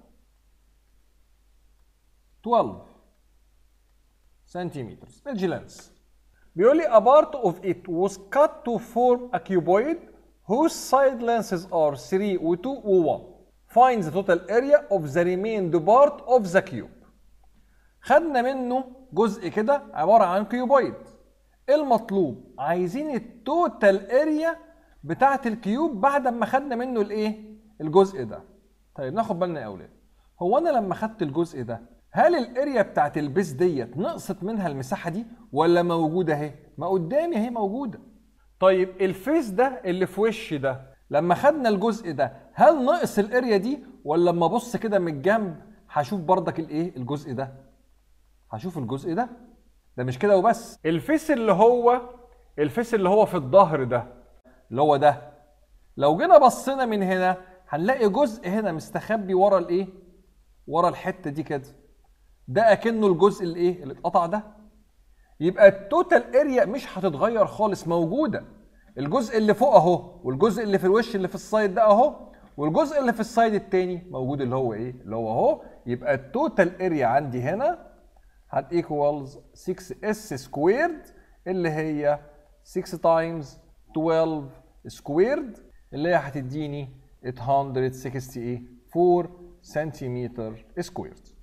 12 سنتيمترز ميجي لينس بيقول لي a part of it was cut to form a cuboid whose side lenses are 3 و 2 و 1 find the total area of the remaining part of the cube خدنا منه جزء كده عبارة عن كيوبويد المطلوب عايزين التوتال اريا بتاعه الكيوب بعد ما خدنا منه الايه الجزء ده طيب ناخد بالنا يا اولاد هو انا لما خدت الجزء ده هل الاريا بتاعت البيس ديت نقصت منها المساحه دي ولا موجوده اهي ما قدامي اهي موجوده طيب الفيس ده اللي في وشي ده لما خدنا الجزء ده هل ناقص الاريا دي ولا لما ابص كده من الجنب هشوف بردك الايه الجزء ده هشوف الجزء ده ده مش كده وبس الفيس اللي هو الفيس اللي هو في الظهر ده اللي هو ده لو جينا بصينا من هنا هنلاقي جزء هنا مستخبي ورا الايه ورا الحته دي كده ده اكنه الجزء الايه اللي اتقطع ده يبقى التوتال اريا مش هتتغير خالص موجوده الجزء اللي فوق اهو والجزء اللي في الوش اللي في السايد ده اهو والجزء اللي في السايد التاني موجود اللي هو ايه اللي هو اهو يبقى التوتال اريا عندي هنا هت ايكوالز 6 اس سكويرد اللي هي 6 تايمز 12 سكويرد اللي هي هتديني 864 سنتيمتر سكويرد